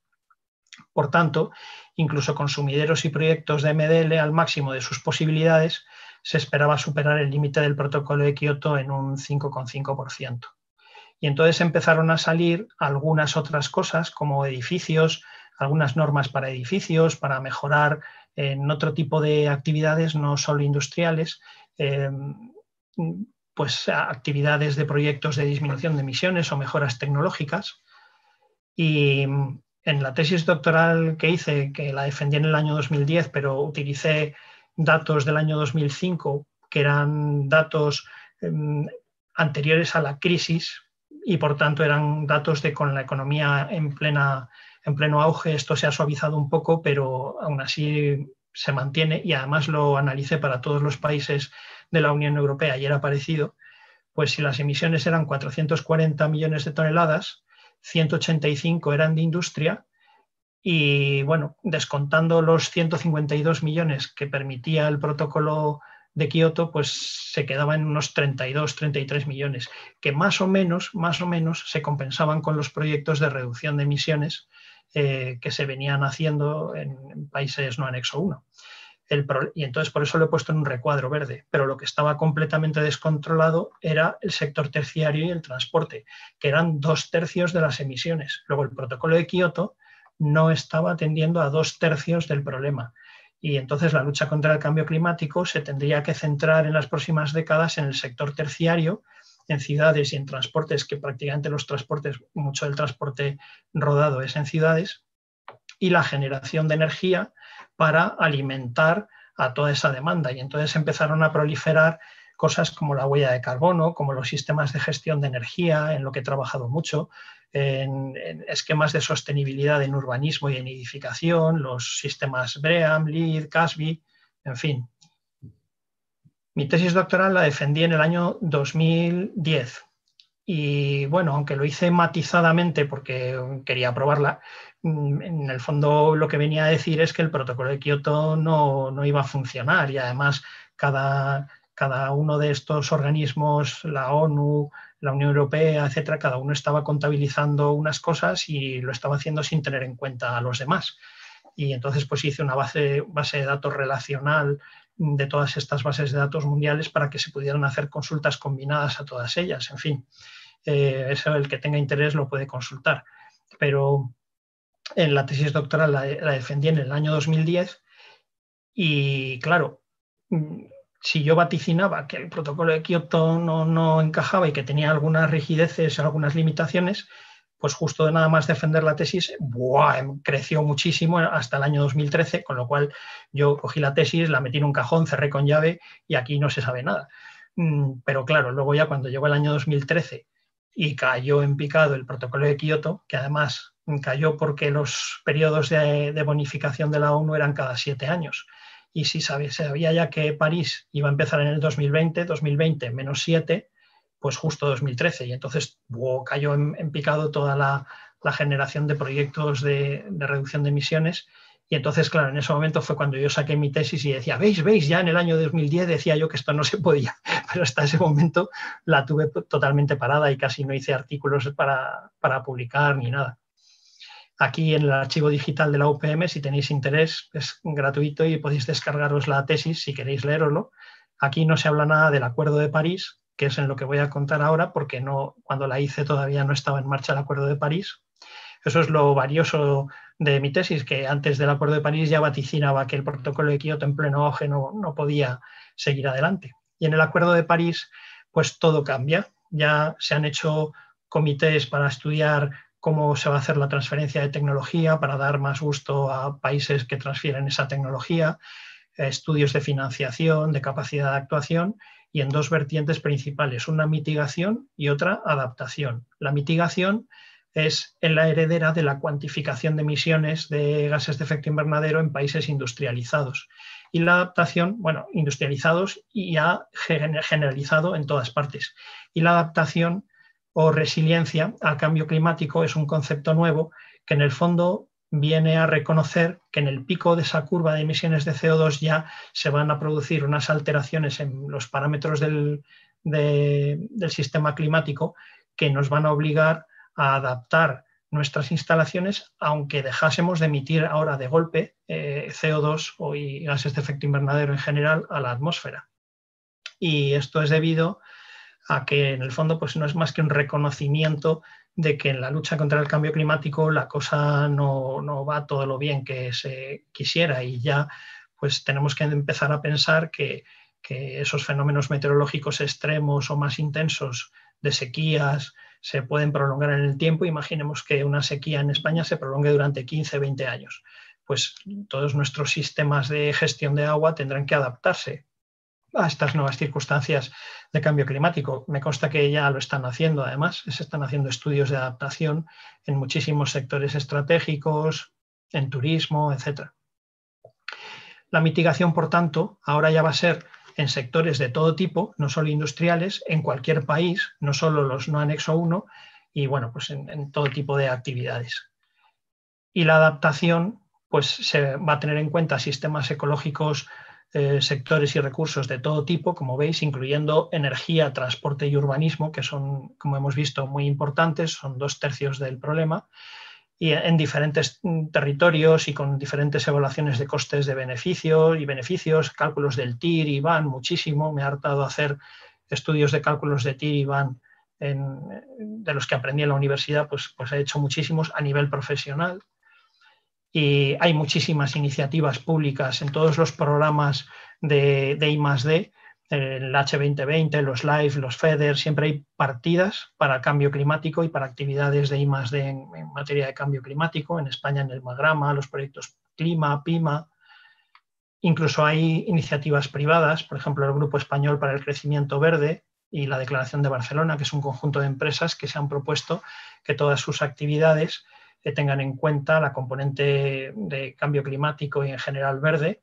Por tanto, incluso consumideros y proyectos de MDL al máximo de sus posibilidades se esperaba superar el límite del protocolo de Kioto en un 5,5%. Y entonces empezaron a salir algunas otras cosas como edificios, algunas normas para edificios, para mejorar en otro tipo de actividades, no solo industriales, em, pues actividades de proyectos de disminución de emisiones o mejoras tecnológicas. Y en la tesis doctoral que hice, que la defendí en el año 2010, pero utilicé datos del año 2005, que eran datos em, anteriores a la crisis y por tanto eran datos de con la economía en, plena, en pleno auge. Esto se ha suavizado un poco, pero aún así se mantiene y además lo analicé para todos los países de la Unión Europea y era parecido, pues si las emisiones eran 440 millones de toneladas, 185 eran de industria y bueno, descontando los 152 millones que permitía el protocolo de Kioto, pues se quedaba en unos 32, 33 millones, que más o menos, más o menos se compensaban con los proyectos de reducción de emisiones eh, que se venían haciendo en, países no anexo 1. El y entonces por eso lo he puesto en un recuadro verde, pero lo que estaba completamente descontrolado era el sector terciario y el transporte, que eran dos tercios de las emisiones. Luego el protocolo de Kioto no estaba atendiendo a dos tercios del problema. Y entonces la lucha contra el cambio climático se tendría que centrar en las próximas décadas en el sector terciario, en ciudades y en transportes, que prácticamente los transportes, mucho del transporte rodado es en ciudades, y la generación de energía para alimentar a toda esa demanda. Y entonces empezaron a proliferar cosas como la huella de carbono, como los sistemas de gestión de energía, en lo que he trabajado mucho, en, esquemas de sostenibilidad en urbanismo y en edificación, los sistemas BREAM, LEED, CASBI, en fin. Mi tesis doctoral la defendí en el año 2010 y bueno, aunque lo hice matizadamente porque quería probarla, mm, en el fondo lo que venía a decir es que el protocolo de Kioto no, no iba a funcionar y además cada cada uno de estos organismos, la ONU, la Unión Europea, etcétera, cada uno estaba contabilizando unas cosas y lo estaba haciendo sin tener en cuenta a los demás. Y entonces pues hice una base, base de datos relacional de todas estas bases de datos mundiales para que se pudieran hacer consultas combinadas a todas ellas. En fin, eh, el que tenga interés lo puede consultar. Pero en la tesis doctoral la defendí en el año 2010 y claro, si yo vaticinaba que el protocolo de Kioto no, encajaba y que tenía algunas rigideces, algunas limitaciones, pues justo de nada más defender la tesis, em, creció muchísimo hasta el año 2013, con lo cual yo cogí la tesis, la metí en un cajón, cerré con llave y aquí no se sabe nada. Mm, pero claro, luego ya cuando llegó el año 2013 y cayó en picado el protocolo de Kioto, que además cayó porque los periodos de bonificación de la ONU eran cada siete años y si sabía, ya que París iba a empezar en el 2020, 2020 menos 7, pues justo 2013. Y entonces cayó en, picado toda la, generación de proyectos de, reducción de emisiones. Y entonces, claro, en ese momento fue cuando yo saqué mi tesis y decía, veis, veis, ya en el año 2010 decía yo que esto no se podía, pero hasta ese momento la tuve totalmente parada y casi no hice artículos para publicar ni nada aquí en el archivo digital de la UPM, si tenéis interés, es gratuito y podéis descargaros la tesis si queréis leeroslo. Aquí no se habla nada del Acuerdo de París, que es en lo que voy a contar ahora, porque no, cuando la hice todavía no estaba en marcha el Acuerdo de París. Eso es lo valioso de mi tesis, que antes del Acuerdo de París ya vaticinaba que el protocolo de Kioto en pleno auge no, no podía seguir adelante. Y en el Acuerdo de París, pues todo cambia. Ya se han hecho comités para estudiar cómo se va a hacer la transferencia de tecnología para dar más gusto a países que transfieren esa tecnología, eh, estudios de financiación, de capacidad de actuación y en dos vertientes principales, una mitigación y otra adaptación. La mitigación es en la heredera de la cuantificación de emisiones de gases de efecto invernadero en países industrializados. Y la adaptación, bueno, industrializados y ya generalizado en todas partes. Y la adaptación o resiliencia al cambio climático es un concepto nuevo que en el fondo viene a reconocer que en el pico de esa curva de emisiones de CO2 ya se van a producir unas alteraciones en los parámetros del, sistema climático que nos van a obligar a adaptar nuestras instalaciones, aunque dejásemos de emitir ahora de golpe eh, CO2 o gases de efecto invernadero en general a la atmósfera. Y esto es debido a que en el fondo pues, no es más que un reconocimiento de que en la lucha contra el cambio climático la cosa no, va todo lo bien que se quisiera y ya pues tenemos que empezar a pensar que, que esos fenómenos meteorológicos extremos o más intensos de sequías se pueden prolongar en el tiempo. Imaginemos que una sequía en España se prolongue durante 15, 20 años. Pues todos nuestros sistemas de gestión de agua tendrán que adaptarse a estas nuevas circunstancias de cambio climático. Me consta que ya lo están haciendo, además, se están haciendo estudios de adaptación en muchísimos sectores estratégicos, en turismo, etc. La mitigación, por tanto, ahora ya va a ser en sectores de todo tipo, no solo industriales, en cualquier país, no solo los no anexo 1, y bueno, pues en, en todo tipo de actividades. Y la adaptación, pues se va a tener en cuenta sistemas ecológicos eh, sectores y recursos de todo tipo, como veis, incluyendo energía, transporte y urbanismo, que son, como hemos visto, muy importantes, son dos tercios del problema, y en diferentes mm, territorios y con diferentes evaluaciones de costes de beneficio y beneficios, cálculos del TIR y van muchísimo. Me ha hartado hacer estudios de cálculos de TIR y van de los que aprendí en la universidad, pues, pues he hecho muchísimos a nivel profesional y hay muchísimas iniciativas públicas en todos los programas de, de I +D, el H2020, los LIFE, los FEDER, siempre hay partidas para cambio climático y para actividades de I +D en materia de cambio climático, en España en el MAGRAMA, los proyectos Clima, PIMA, incluso hay iniciativas privadas, por ejemplo el Grupo Español para el Crecimiento Verde, y la Declaración de Barcelona, que es un conjunto de empresas que se han propuesto que todas sus actividades que tengan en cuenta la componente de cambio climático y en general verde,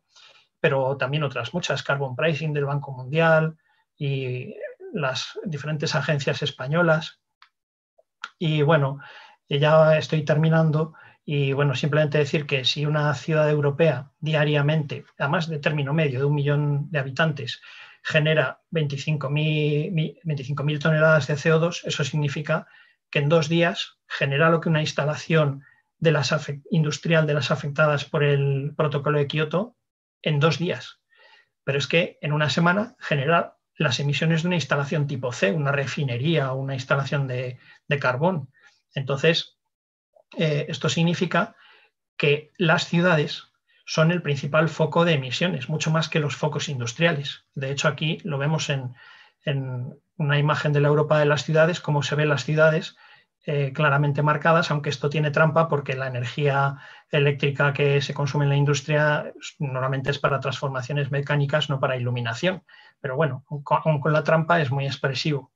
pero también otras muchas, carbon pricing del Banco Mundial y las diferentes agencias españolas. Y bueno, eh, ya estoy terminando y bueno, simplemente decir que si una ciudad europea diariamente, además de término medio de un millón de habitantes, genera 25.000 25 toneladas de CO2, eso significa que en dos días genera lo que una instalación de industrial de las afectadas por el protocolo de Kioto en dos días. Pero es que en una semana genera las emisiones de una instalación tipo C, una refinería o una instalación de, carbón. Entonces, eh, esto significa que las ciudades son el principal foco de emisiones, mucho más que los focos industriales. De hecho, aquí lo vemos en, en una imagen de la Europa de las ciudades, cómo se ven las ciudades eh, claramente marcadas, aunque esto tiene trampa porque la energía eléctrica que se consume en la industria normalmente es para transformaciones mecánicas, no para iluminación. Pero bueno, con la trampa es muy expresivo.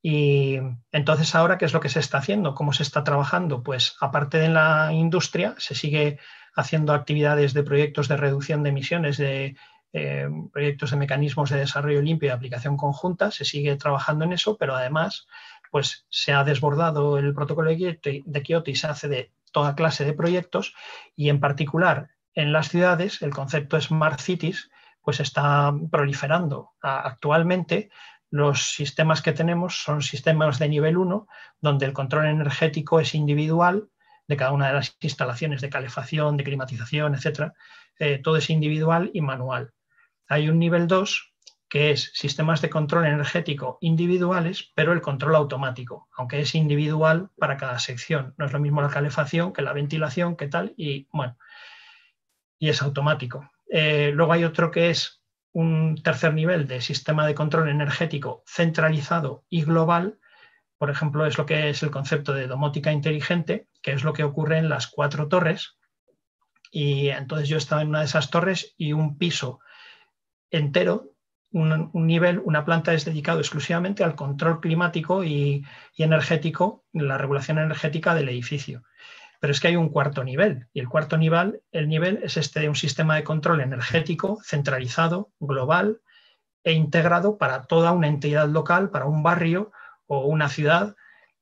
Y entonces ahora, ¿qué es lo que se está haciendo? ¿Cómo se está trabajando? Pues aparte de la industria, se sigue haciendo actividades de proyectos de reducción de emisiones, de eh, proyectos de mecanismos de desarrollo limpio y de aplicación conjunta, se sigue trabajando en eso, pero además pues se ha desbordado el protocolo de Kioto y se hace de toda clase de proyectos y en particular en las ciudades el concepto Smart Cities pues está proliferando. Actualmente los sistemas que tenemos son sistemas de nivel 1 donde el control energético es individual de cada una de las instalaciones de calefacción, de climatización, etcétera. Eh, todo es individual y manual. Hay un nivel 2 que es sistemas de control energético individuales, pero el control automático, aunque es individual para cada sección. No es lo mismo la calefacción que la ventilación, que tal, y bueno, y es automático. Eh, luego hay otro que es un tercer nivel de sistema de control energético centralizado y global. Por ejemplo, es lo que es el concepto de domótica inteligente, que es lo que ocurre en las cuatro torres. Y entonces yo estaba en una de esas torres y un piso entero un, nivel, una planta es dedicado exclusivamente al control climático y, energético, la regulación energética del edificio. Pero es que hay un cuarto nivel, y el cuarto nivel, el nivel es este de un sistema de control energético centralizado, global e integrado para toda una entidad local, para un barrio o una ciudad.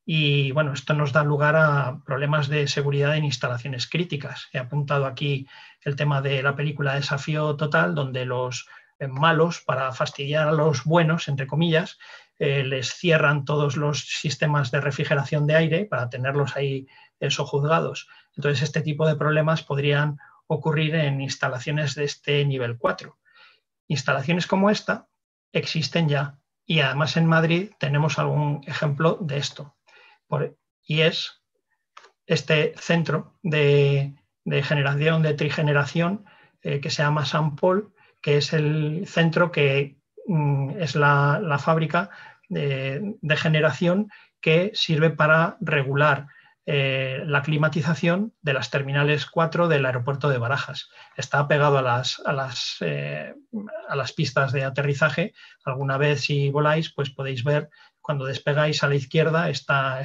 Y bueno, esto nos da lugar a problemas de seguridad en instalaciones críticas. He apuntado aquí el tema de la película Desafío Total, donde los malos para fastidiar a los buenos, entre comillas, eh, les cierran todos los sistemas de refrigeración de aire para tenerlos ahí eh, sojuzgados. Entonces, este tipo de problemas podrían ocurrir en instalaciones de este nivel 4. Instalaciones como esta existen ya y además en Madrid tenemos algún ejemplo de esto. y es este centro de, generación, de trigeneración, eh, que se llama San Paul, que es el centro que mm, es la, fábrica de, generación que sirve para regular eh, la climatización de las terminales 4 del aeropuerto de Barajas. Está pegado eh, a las, pistas de aterrizaje. Alguna vez si voláis, pues podéis ver cuando despegáis a la izquierda esta,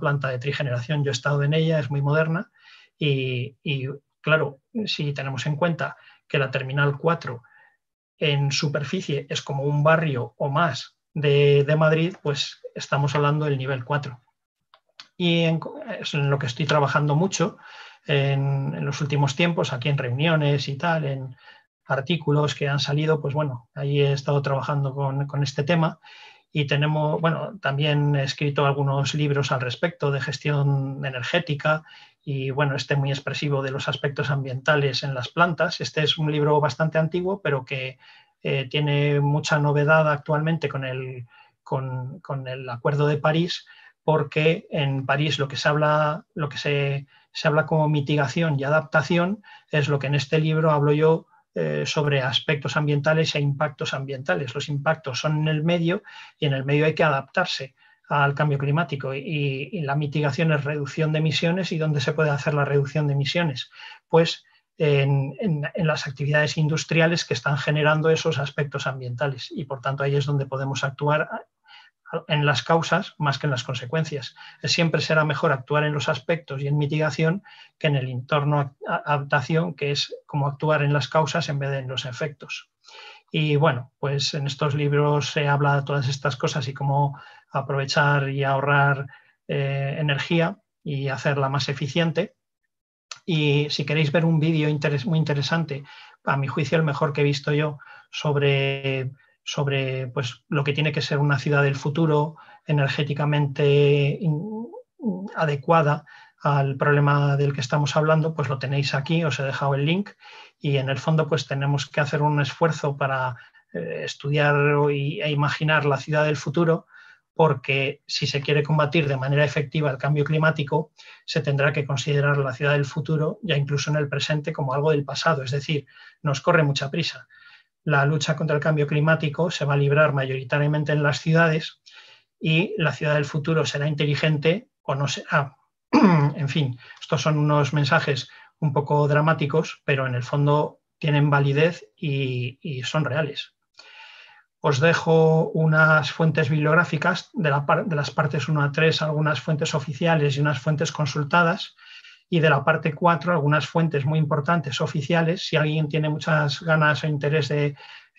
planta de trigeneración. Yo he estado en ella, es muy moderna y claro, si tenemos en cuenta que la Terminal 4 en superficie es como un barrio o más de, Madrid, pues estamos hablando del nivel 4. Y en, en lo que estoy trabajando mucho en, los últimos tiempos, aquí en reuniones y tal, en, artículos que han salido, pues bueno, ahí he estado trabajando con, con, este tema y tenemos, bueno, también he escrito algunos libros al respecto de gestión energética y bueno, este muy expresivo de los aspectos ambientales en las plantas. Este es un libro bastante antiguo, pero que eh, tiene mucha novedad actualmente con el, Acuerdo de París, porque en París lo que se habla, lo que se, habla como mitigación y adaptación es lo que en este libro hablo yo eh, sobre aspectos ambientales e impactos ambientales. Los impactos son en el medio y en el medio hay que adaptarse al cambio climático y, la mitigación es reducción de emisiones y dónde se puede hacer la reducción de emisiones. Pues en, en, las actividades industriales que están generando esos aspectos ambientales y por tanto ahí es donde podemos actuar en las causas más que en las consecuencias. Siempre será mejor actuar en los aspectos y en mitigación que en el entorno adaptación, que es como actuar en las causas en vez de en los efectos. Y bueno, pues en estos libros se habla de todas estas cosas y cómo aprovechar y ahorrar eh, energía y hacerla más eficiente. Y si queréis ver un vídeo muy interesante, a mi juicio el mejor que he visto yo, sobre, pues, lo que tiene que ser una ciudad del futuro, energéticamente adecuada, al problema del que estamos hablando, pues lo tenéis aquí, os he dejado el link y en el fondo pues tenemos que hacer un esfuerzo para eh, estudiar y, e imaginar la ciudad del futuro porque si se quiere combatir de manera efectiva el cambio climático, se tendrá que considerar la ciudad del futuro, ya incluso en el presente, como algo del pasado. Es decir, nos corre mucha prisa. La lucha contra el cambio climático se va a librar mayoritariamente en las ciudades y la ciudad del futuro será inteligente o no será, en fin, estos son unos mensajes un poco dramáticos, pero en el fondo tienen validez y, son reales. Os dejo unas fuentes bibliográficas de, las partes 1 a 3, algunas fuentes oficiales y unas fuentes consultadas, y de la parte 4 algunas fuentes muy importantes oficiales. Si alguien tiene muchas ganas o interés en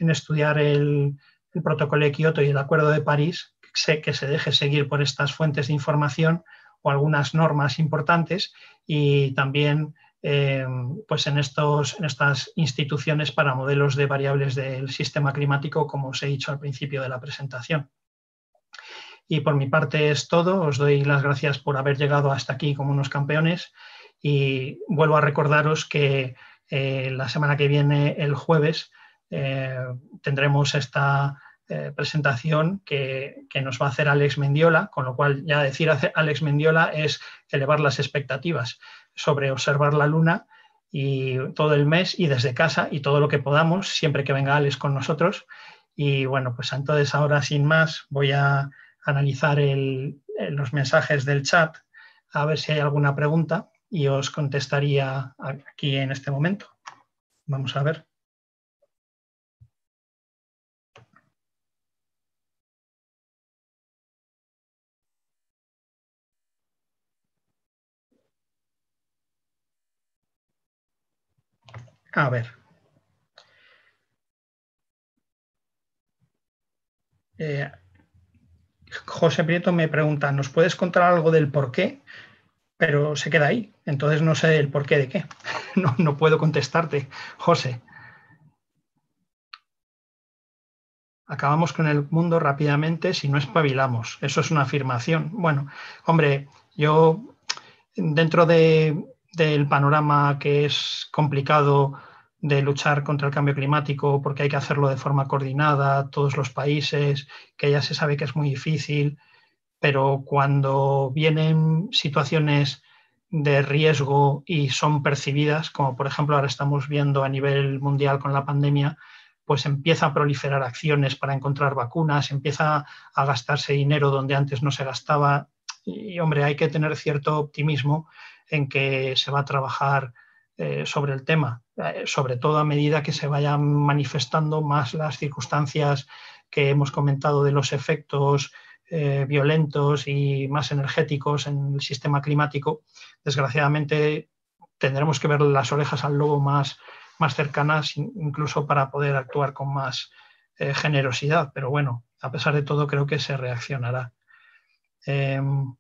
estudiar el, protocolo de Kioto y el Acuerdo de París, sé que se deje seguir por estas fuentes de información o algunas normas importantes y también eh, pues en, estos, en estas instituciones para modelos de variables del sistema climático, como os he dicho al principio de la presentación. Y por mi parte es todo. Os doy las gracias por haber llegado hasta aquí como unos campeones y vuelvo a recordaros que eh, la semana que viene, el jueves, eh, tendremos esta eh, presentación que, nos va a hacer Alex Mendiola, con lo cual ya decir Alex Mendiola es elevar las expectativas sobre observar la luna y todo el mes y desde casa y todo lo que podamos, siempre que venga Alex con nosotros. Y bueno, pues entonces ahora sin más voy a analizar eh, los mensajes del chat a ver si hay alguna pregunta y os contestaría aquí en este momento. Vamos a ver. A ver. Eh, José Prieto me pregunta, ¿nos puedes contar algo del por qué? Pero se queda ahí, entonces no sé el por qué de qué. No, no puedo contestarte, José. Acabamos con el mundo rápidamente si no espabilamos. Eso es una afirmación. Bueno, hombre, yo dentro de, del panorama que es complicado de luchar contra el cambio climático porque hay que hacerlo de forma coordinada, todos los países, que ya se sabe que es muy difícil, pero cuando vienen situaciones de riesgo y son percibidas, como por ejemplo ahora estamos viendo a nivel mundial con la pandemia, pues empieza a proliferar acciones para encontrar vacunas, empieza a gastarse dinero donde antes no se gastaba. Y hombre, hay que tener cierto optimismo en que se va a trabajar eh, sobre el tema, eh, sobre todo a medida que se vayan manifestando más las circunstancias que hemos comentado de los efectos eh, violentos y más energéticos en el sistema climático. Desgraciadamente tendremos que ver las orejas al lobo más, más cercanas, incluso para poder actuar con más generosidad. Pero bueno, a pesar de todo, creo que se reaccionará. Em,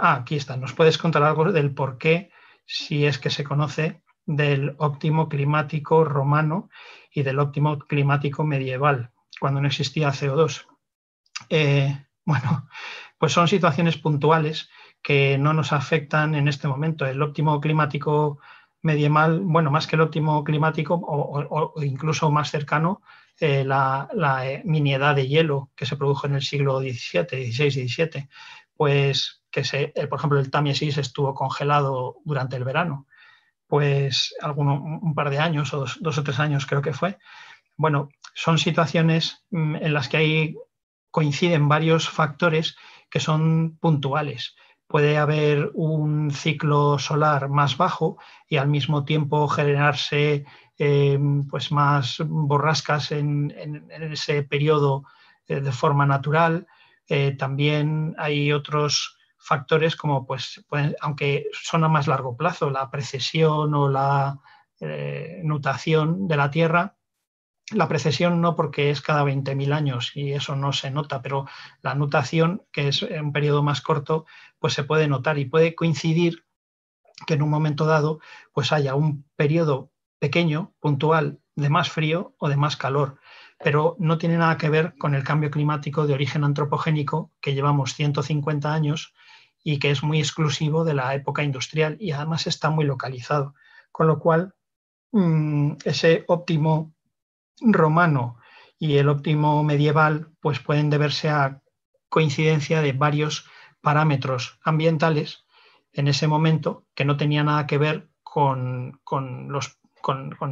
ah, aquí está. ¿Nos puedes contar algo del por qué, si es que se conoce, del óptimo climático romano y del óptimo climático medieval, cuando no existía CO2? Eh, bueno, pues son situaciones puntuales que no nos afectan en este momento. El óptimo climático medieval, bueno, más que el óptimo climático o, incluso más cercano, eh, la, eh, miniedad de hielo que se produjo en el siglo XVII, XVI, XVII, pues que se, eh, por ejemplo, el Támesis estuvo congelado durante el verano, pues alguno, un par de años o dos, o tres años creo que fue. Bueno, son situaciones mm, en las que hay, coinciden varios factores que son puntuales. Puede haber un ciclo solar más bajo y al mismo tiempo generarse em, pues más borrascas en, ese periodo eh, de forma natural. Eh, también hay otros factores como, pues, pues, aunque son a más largo plazo, la precesión o la eh, nutación de la Tierra, la precesión no porque es cada 20.000 años y eso no se nota, pero la nutación, que es un periodo más corto, pues se puede notar y puede coincidir que en un momento dado pues haya un periodo pequeño, puntual, de más frío o de más calor, pero no tiene nada que ver con el cambio climático de origen antropogénico que llevamos 150 años y que es muy exclusivo de la época industrial y además está muy localizado. Con lo cual, mm, ese óptimo romano y el óptimo medieval pues pueden deberse a coincidencia de varios parámetros ambientales en ese momento que no tenía nada que ver con, con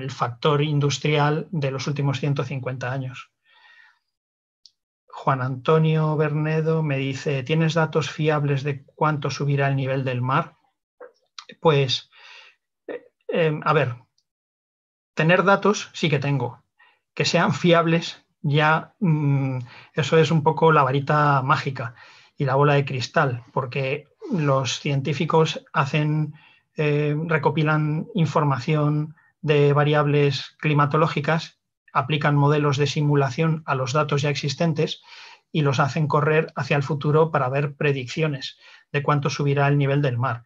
el factor industrial de los últimos 150 años. Juan Antonio Bernedo me dice, ¿tienes datos fiables de cuánto subirá el nivel del mar? Pues, eh, em, a ver, tener datos sí que tengo. Que sean fiables ya, mm, eso es un poco la varita mágica y la bola de cristal, porque los científicos hacen, eh, recopilan información de variables climatológicas aplican modelos de simulación a los datos ya existentes y los hacen correr hacia el futuro para ver predicciones de cuánto subirá el nivel del mar,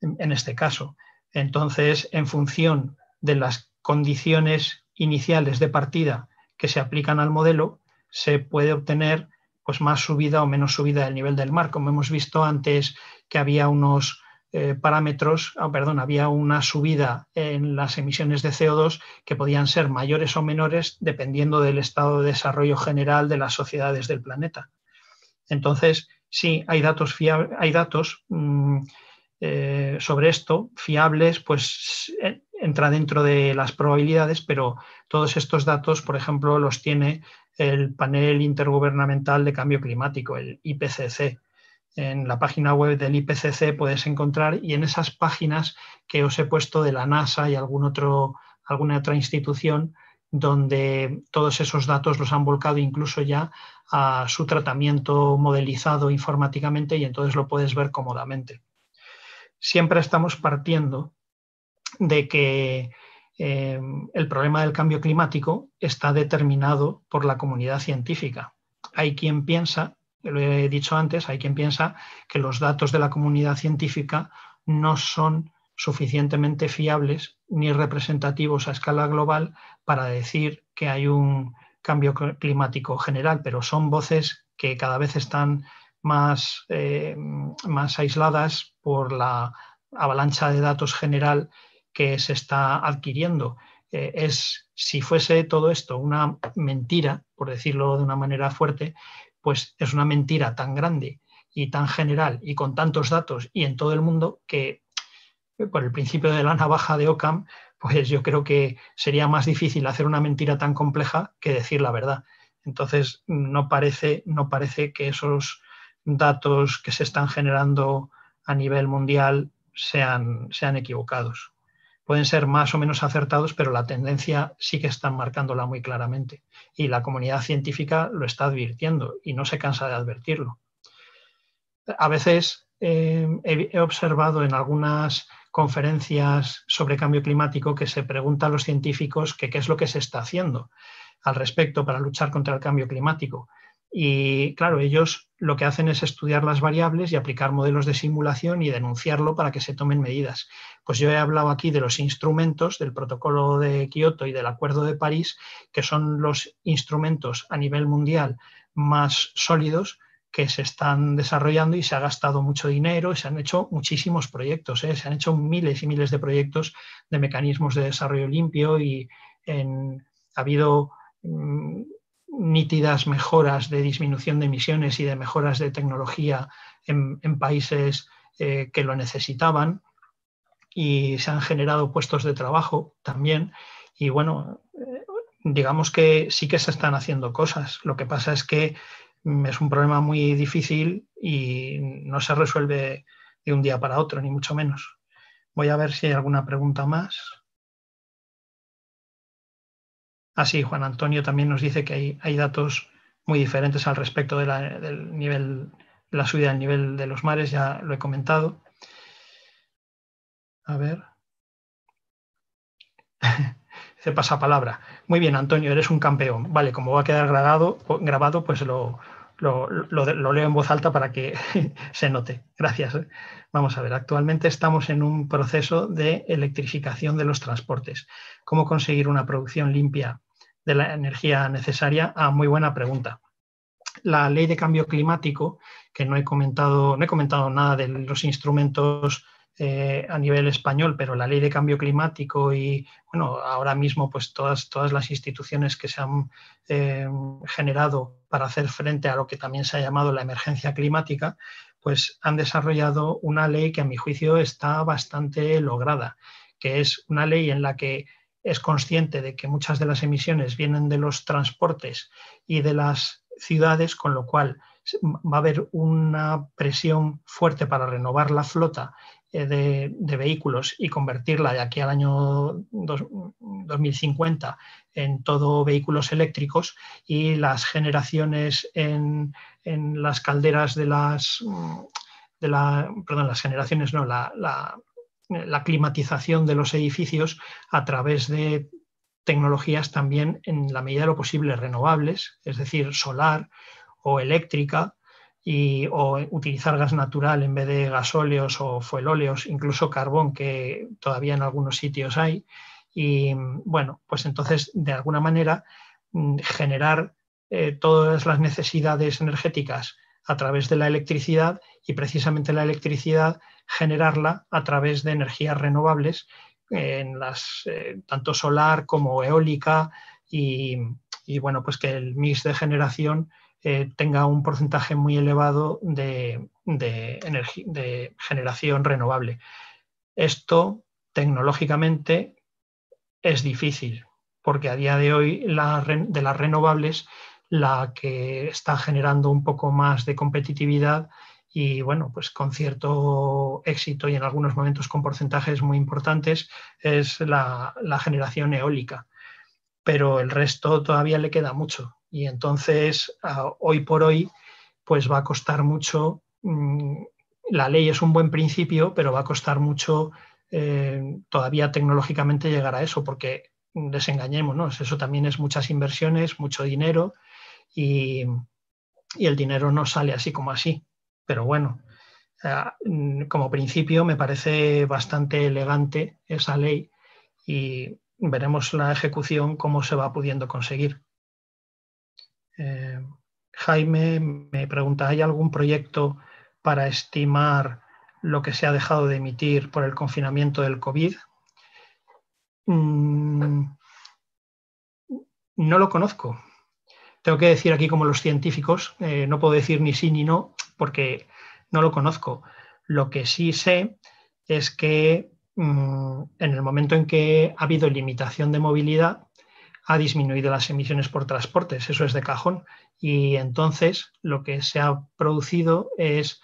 en este caso. Entonces, en función de las condiciones iniciales de partida que se aplican al modelo, se puede obtener pues, más subida o menos subida del nivel del mar, como hemos visto antes que había unos eh, parámetros, ah, perdón, había una subida en las emisiones de CO2 que podían ser mayores o menores dependiendo del estado de desarrollo general de las sociedades del planeta. Entonces, sí, hay datos, hay datos mm, eh, sobre esto, fiables, pues eh, entra dentro de las probabilidades, pero todos estos datos, por ejemplo, los tiene el panel intergubernamental de cambio climático, el IPCC, en la página web del IPCC puedes encontrar y en esas páginas que os he puesto de la NASA y alguna otra institución donde todos esos datos los han volcado incluso ya a su tratamiento modelizado informáticamente y entonces lo puedes ver cómodamente. Siempre estamos partiendo de que eh, el problema del cambio climático está determinado por la comunidad científica. Hay quien piensa lo he dicho antes, hay quien piensa que los datos de la comunidad científica no son suficientemente fiables ni representativos a escala global para decir que hay un cambio climático general, pero son voces que cada vez están más, eh, más aisladas por la avalancha de datos general que se está adquiriendo. Eh, es, si fuese todo esto una mentira, por decirlo de una manera fuerte, pues es una mentira tan grande y tan general y con tantos datos y en todo el mundo que eh, por el principio de la navaja de Ockham, pues yo creo que sería más difícil hacer una mentira tan compleja que decir la verdad. Entonces, no parece, no parece que esos datos que se están generando a nivel mundial sean, sean equivocados pueden ser más o menos acertados, pero la tendencia sí que están marcándola muy claramente. Y la comunidad científica lo está advirtiendo y no se cansa de advertirlo. A veces eh, he observado en algunas conferencias sobre cambio climático que se pregunta a los científicos qué es lo que se está haciendo al respecto para luchar contra el cambio climático. Y claro, ellos lo que hacen es estudiar las variables y aplicar modelos de simulación y denunciarlo para que se tomen medidas. Pues yo he hablado aquí de los instrumentos del protocolo de Kioto y del Acuerdo de París, que son los instrumentos a nivel mundial más sólidos que se están desarrollando y se ha gastado mucho dinero, y se han hecho muchísimos proyectos, ¿eh? se han hecho miles y miles de proyectos de mecanismos de desarrollo limpio y ha habido mm, nítidas mejoras de disminución de emisiones y de mejoras de tecnología en, países eh, que lo necesitaban y se han generado puestos de trabajo también. Y bueno, eh, digamos que sí que se están haciendo cosas. Lo que pasa es que es un problema muy difícil y no se resuelve de un día para otro, ni mucho menos. Voy a ver si hay alguna pregunta más. Así, ah, Juan Antonio también nos dice que hay, datos muy diferentes al respecto de la, del nivel, la subida del nivel de los mares, ya lo he comentado. A ver. Se pasa palabra. Muy bien, Antonio, eres un campeón. Vale, como va a quedar grabado, grabado pues lo, leo en voz alta para que se note. Gracias. ¿eh? Vamos a ver, actualmente estamos en un proceso de electrificación de los transportes. ¿Cómo conseguir una producción limpia de la energía necesaria? a muy buena pregunta. La ley de cambio climático, que no he comentado, no he comentado nada de los instrumentos eh, a nivel español, pero la ley de cambio climático y bueno, ahora mismo pues todas, todas las instituciones que se han eh, generado para hacer frente a lo que también se ha llamado la emergencia climática, pues han desarrollado una ley que a mi juicio está bastante lograda, que es una ley en la que es consciente de que muchas de las emisiones vienen de los transportes y de las ciudades, con lo cual va a haber una presión fuerte para renovar la flota eh, de, vehículos y convertirla de aquí al año 2050 en todo vehículos eléctricos y las generaciones en, las calderas de las mm, de la, perdón, las generaciones no, la, la climatización de los edificios a través de tecnologías también en la medida de lo posible renovables, es decir, solar o eléctrica, y, o utilizar gas natural en vez de gasóleos o fuelóleos, incluso carbón que todavía en algunos sitios hay. Y bueno, pues entonces, de alguna manera, mm, generar eh, todas las necesidades energéticas a través de la electricidad y precisamente la electricidad generarla a través de energías renovables, eh, en las, eh, tanto solar como eólica, y, bueno, pues que el mix de generación eh, tenga un porcentaje muy elevado de, de, de generación renovable. Esto tecnológicamente es difícil, porque a día de hoy de las renovables la que está generando un poco más de competitividad y bueno, pues con cierto éxito y en algunos momentos con porcentajes muy importantes es la, generación eólica. Pero el resto todavía le queda mucho y entonces hoy por hoy pues va a costar mucho, mm, la ley es un buen principio, pero va a costar mucho eh, todavía tecnológicamente llegar a eso porque desengañémonos Eso también es muchas inversiones, mucho dinero, y, el dinero no sale así como así. Pero bueno, eh, como principio me parece bastante elegante esa ley y veremos la ejecución cómo se va pudiendo conseguir. Eh, Jaime me pregunta, ¿hay algún proyecto para estimar lo que se ha dejado de emitir por el confinamiento del COVID? Mm, no lo conozco. Tengo que decir aquí como los científicos, eh, no puedo decir ni sí ni no porque no lo conozco. Lo que sí sé es que mm, en el momento en que ha habido limitación de movilidad, ha disminuido las emisiones por transportes, eso es de cajón. Y entonces lo que se ha producido es,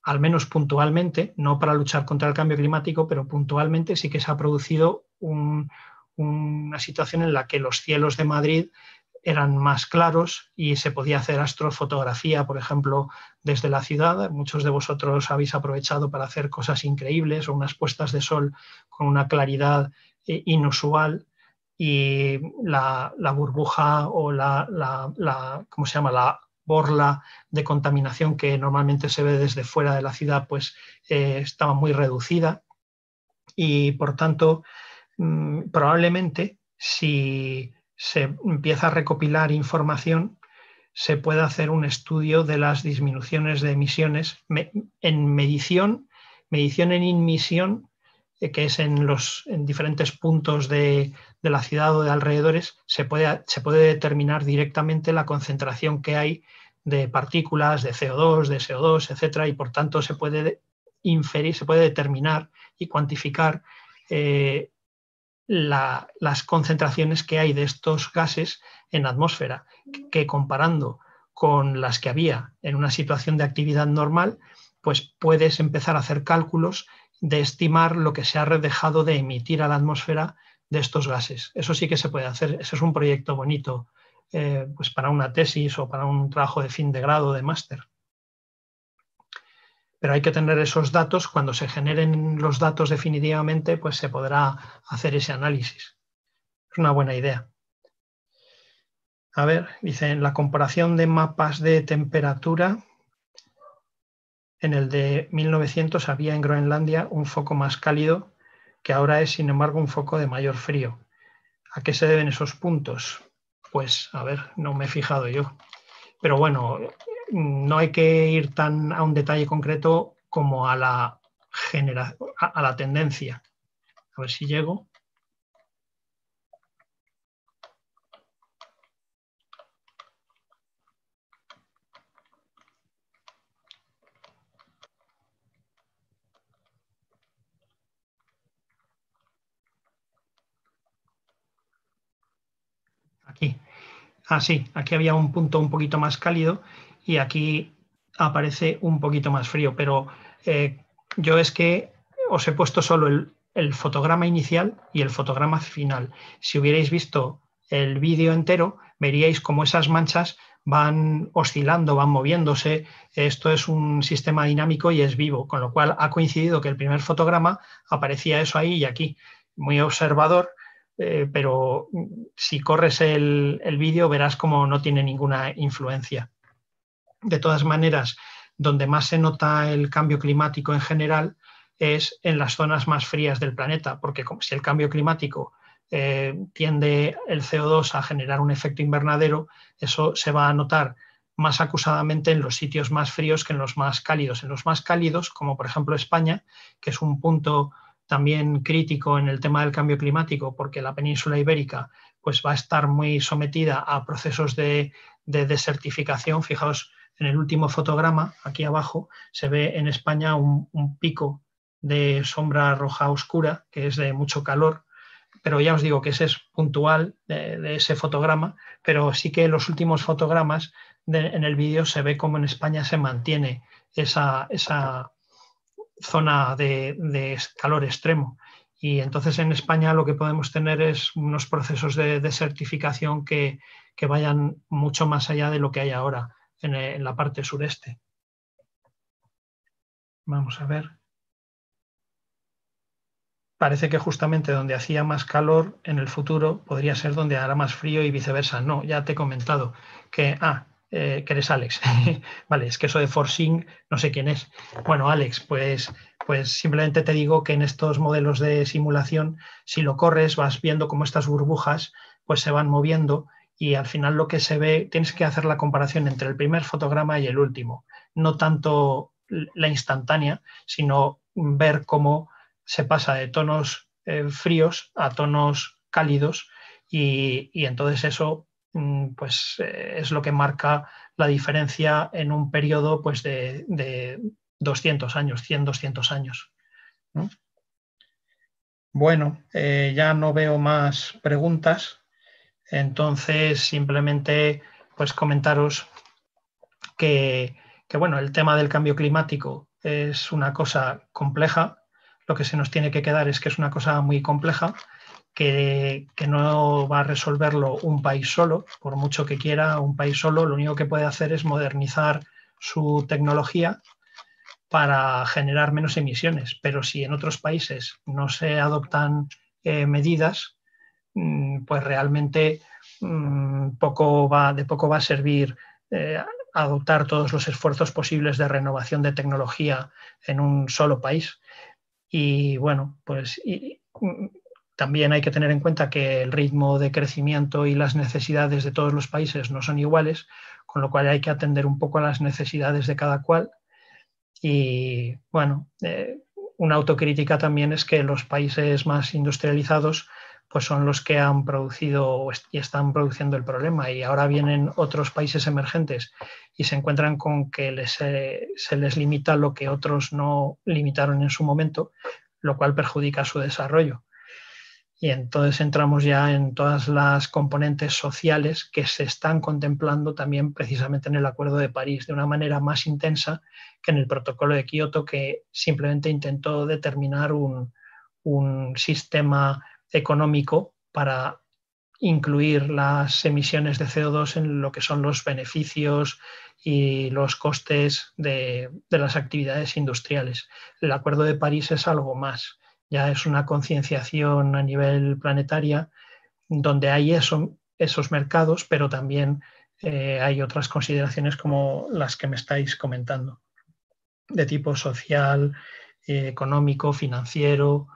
al menos puntualmente, no para luchar contra el cambio climático, pero puntualmente sí que se ha producido una situación en la que los cielos de Madrid eran más claros y se podía hacer astrofotografía, por ejemplo, desde la ciudad. Muchos de vosotros habéis aprovechado para hacer cosas increíbles o unas puestas de sol con una claridad eh, inusual y la, burbuja o la, se llama? La borla de contaminación que normalmente se ve desde fuera de la ciudad, pues eh, estaba muy reducida y por tanto mm, probablemente si se empieza a recopilar información, se puede hacer un estudio de las disminuciones de emisiones en medición, medición en inmisión, eh, que es en los en diferentes puntos de, de, la ciudad o de alrededores, se puede, se puede determinar directamente la concentración que hay de partículas, de CO2, de CO2, etcétera, y por tanto se puede inferir, se puede determinar y cuantificar eh, las concentraciones que hay de estos gases en la atmósfera, que comparando con las que había en una situación de actividad normal, pues puedes empezar a hacer cálculos de estimar lo que se ha dejado de emitir a la atmósfera de estos gases. Eso sí que se puede hacer, eso es un proyecto bonito eh, pues para una tesis o para un trabajo de fin de grado de máster pero hay que tener esos datos. Cuando se generen los datos definitivamente, pues se podrá hacer ese análisis. Es una buena idea. A ver, en la comparación de mapas de temperatura. En el de 1900 había en Groenlandia un foco más cálido, que ahora es, sin embargo, un foco de mayor frío. ¿A qué se deben esos puntos? Pues, a ver, no me he fijado yo. Pero bueno, no hay que ir tan a un detalle concreto como a la, la tendencia. A ver si llego. Aquí. Ah, sí, aquí había un punto un poquito más cálido y aquí aparece un poquito más frío, pero eh, yo es que os he puesto solo el, fotograma inicial y el fotograma final. Si hubierais visto el vídeo entero, veríais cómo esas manchas van oscilando, van moviéndose. Esto es un sistema dinámico y es vivo, con lo cual ha coincidido que el primer fotograma aparecía eso ahí y aquí. Muy observador, eh, pero si corres el, el vídeo verás como no tiene ninguna influencia. De todas maneras, donde más se nota el cambio climático en general es en las zonas más frías del planeta, porque como si el cambio climático eh, tiende el CO2 a generar un efecto invernadero, eso se va a notar más acusadamente en los sitios más fríos que en los más cálidos. En los más cálidos, como por ejemplo España, que es un punto también crítico en el tema del cambio climático, porque la península ibérica pues, va a estar muy sometida a procesos de, de desertificación. Fijaos en el último fotograma, aquí abajo, se ve en España un, pico de sombra roja oscura, que es de mucho calor, pero ya os digo que ese es puntual de, ese fotograma, pero sí que en los últimos fotogramas en el vídeo se ve cómo en España se mantiene esa, zona de, calor extremo. Y entonces en España lo que podemos tener es unos procesos de desertificación que vayan mucho más allá de lo que hay ahora. Eh, en, la parte sureste. Vamos a ver. Parece que justamente donde hacía más calor en el futuro podría ser donde hará más frío y viceversa. No, ya te he comentado que, ah, eh, que eres Alex. vale, es que eso de forcing no sé quién es. Bueno, Alex, pues, pues simplemente te digo que en estos modelos de simulación, si lo corres, vas viendo cómo estas burbujas pues se van moviendo y al final lo que se ve, tienes que hacer la comparación entre el primer fotograma y el último, no tanto la instantánea, sino ver cómo se pasa de tonos eh, fríos a tonos cálidos y, entonces eso mm, pues eh, es lo que marca la diferencia en un periodo pues de, 200 años, 100, 200 años. Bueno, eh, ya no veo más preguntas. Entonces, simplemente, pues comentaros que, bueno, el tema del cambio climático es una cosa compleja. Lo que se nos tiene que quedar es que es una cosa muy compleja, que, no va a resolverlo un país solo. Por mucho que quiera un país solo, lo único que puede hacer es modernizar su tecnología para generar menos emisiones. Pero si en otros países no se adoptan eh, medidas, Mm, pues realmente mm, poco va, de poco va a servir eh, adoptar todos los esfuerzos posibles de renovación de tecnología en un solo país. Y bueno, pues mm, también hay que tener en cuenta que el ritmo de crecimiento y las necesidades de todos los países no son iguales, con lo cual hay que atender un poco a las necesidades de cada cual. Y bueno, eh, una autocrítica también es que los países más industrializados pues son los que han producido y están produciendo el problema. Y ahora vienen otros países emergentes y se encuentran con que les, eh, se les limita lo que otros no limitaron en su momento, lo cual perjudica su desarrollo. Y entonces entramos ya en todas las componentes sociales que se están contemplando también precisamente en el Acuerdo de París de una manera más intensa que en el Protocolo de Kioto, que simplemente intentó determinar un, un sistema económico para incluir las emisiones de CO2 en lo que son los beneficios y los costes de, las actividades industriales. El Acuerdo de París es algo más, ya es una concienciación a nivel planetaria donde hay esos mercados, pero también eh, hay otras consideraciones como las que me estáis comentando, de tipo social, eh, económico, financiero,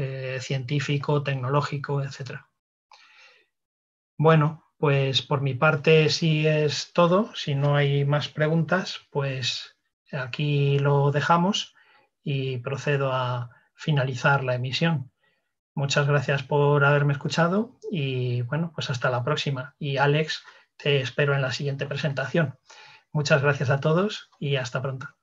eh, científico, tecnológico, etc. Bueno, pues por mi parte sí es todo. Si no hay más preguntas, pues aquí lo dejamos y procedo a finalizar la emisión. Muchas gracias por haberme escuchado y bueno, pues hasta la próxima. Y Alex, te espero en la siguiente presentación. Muchas gracias a todos y hasta pronto.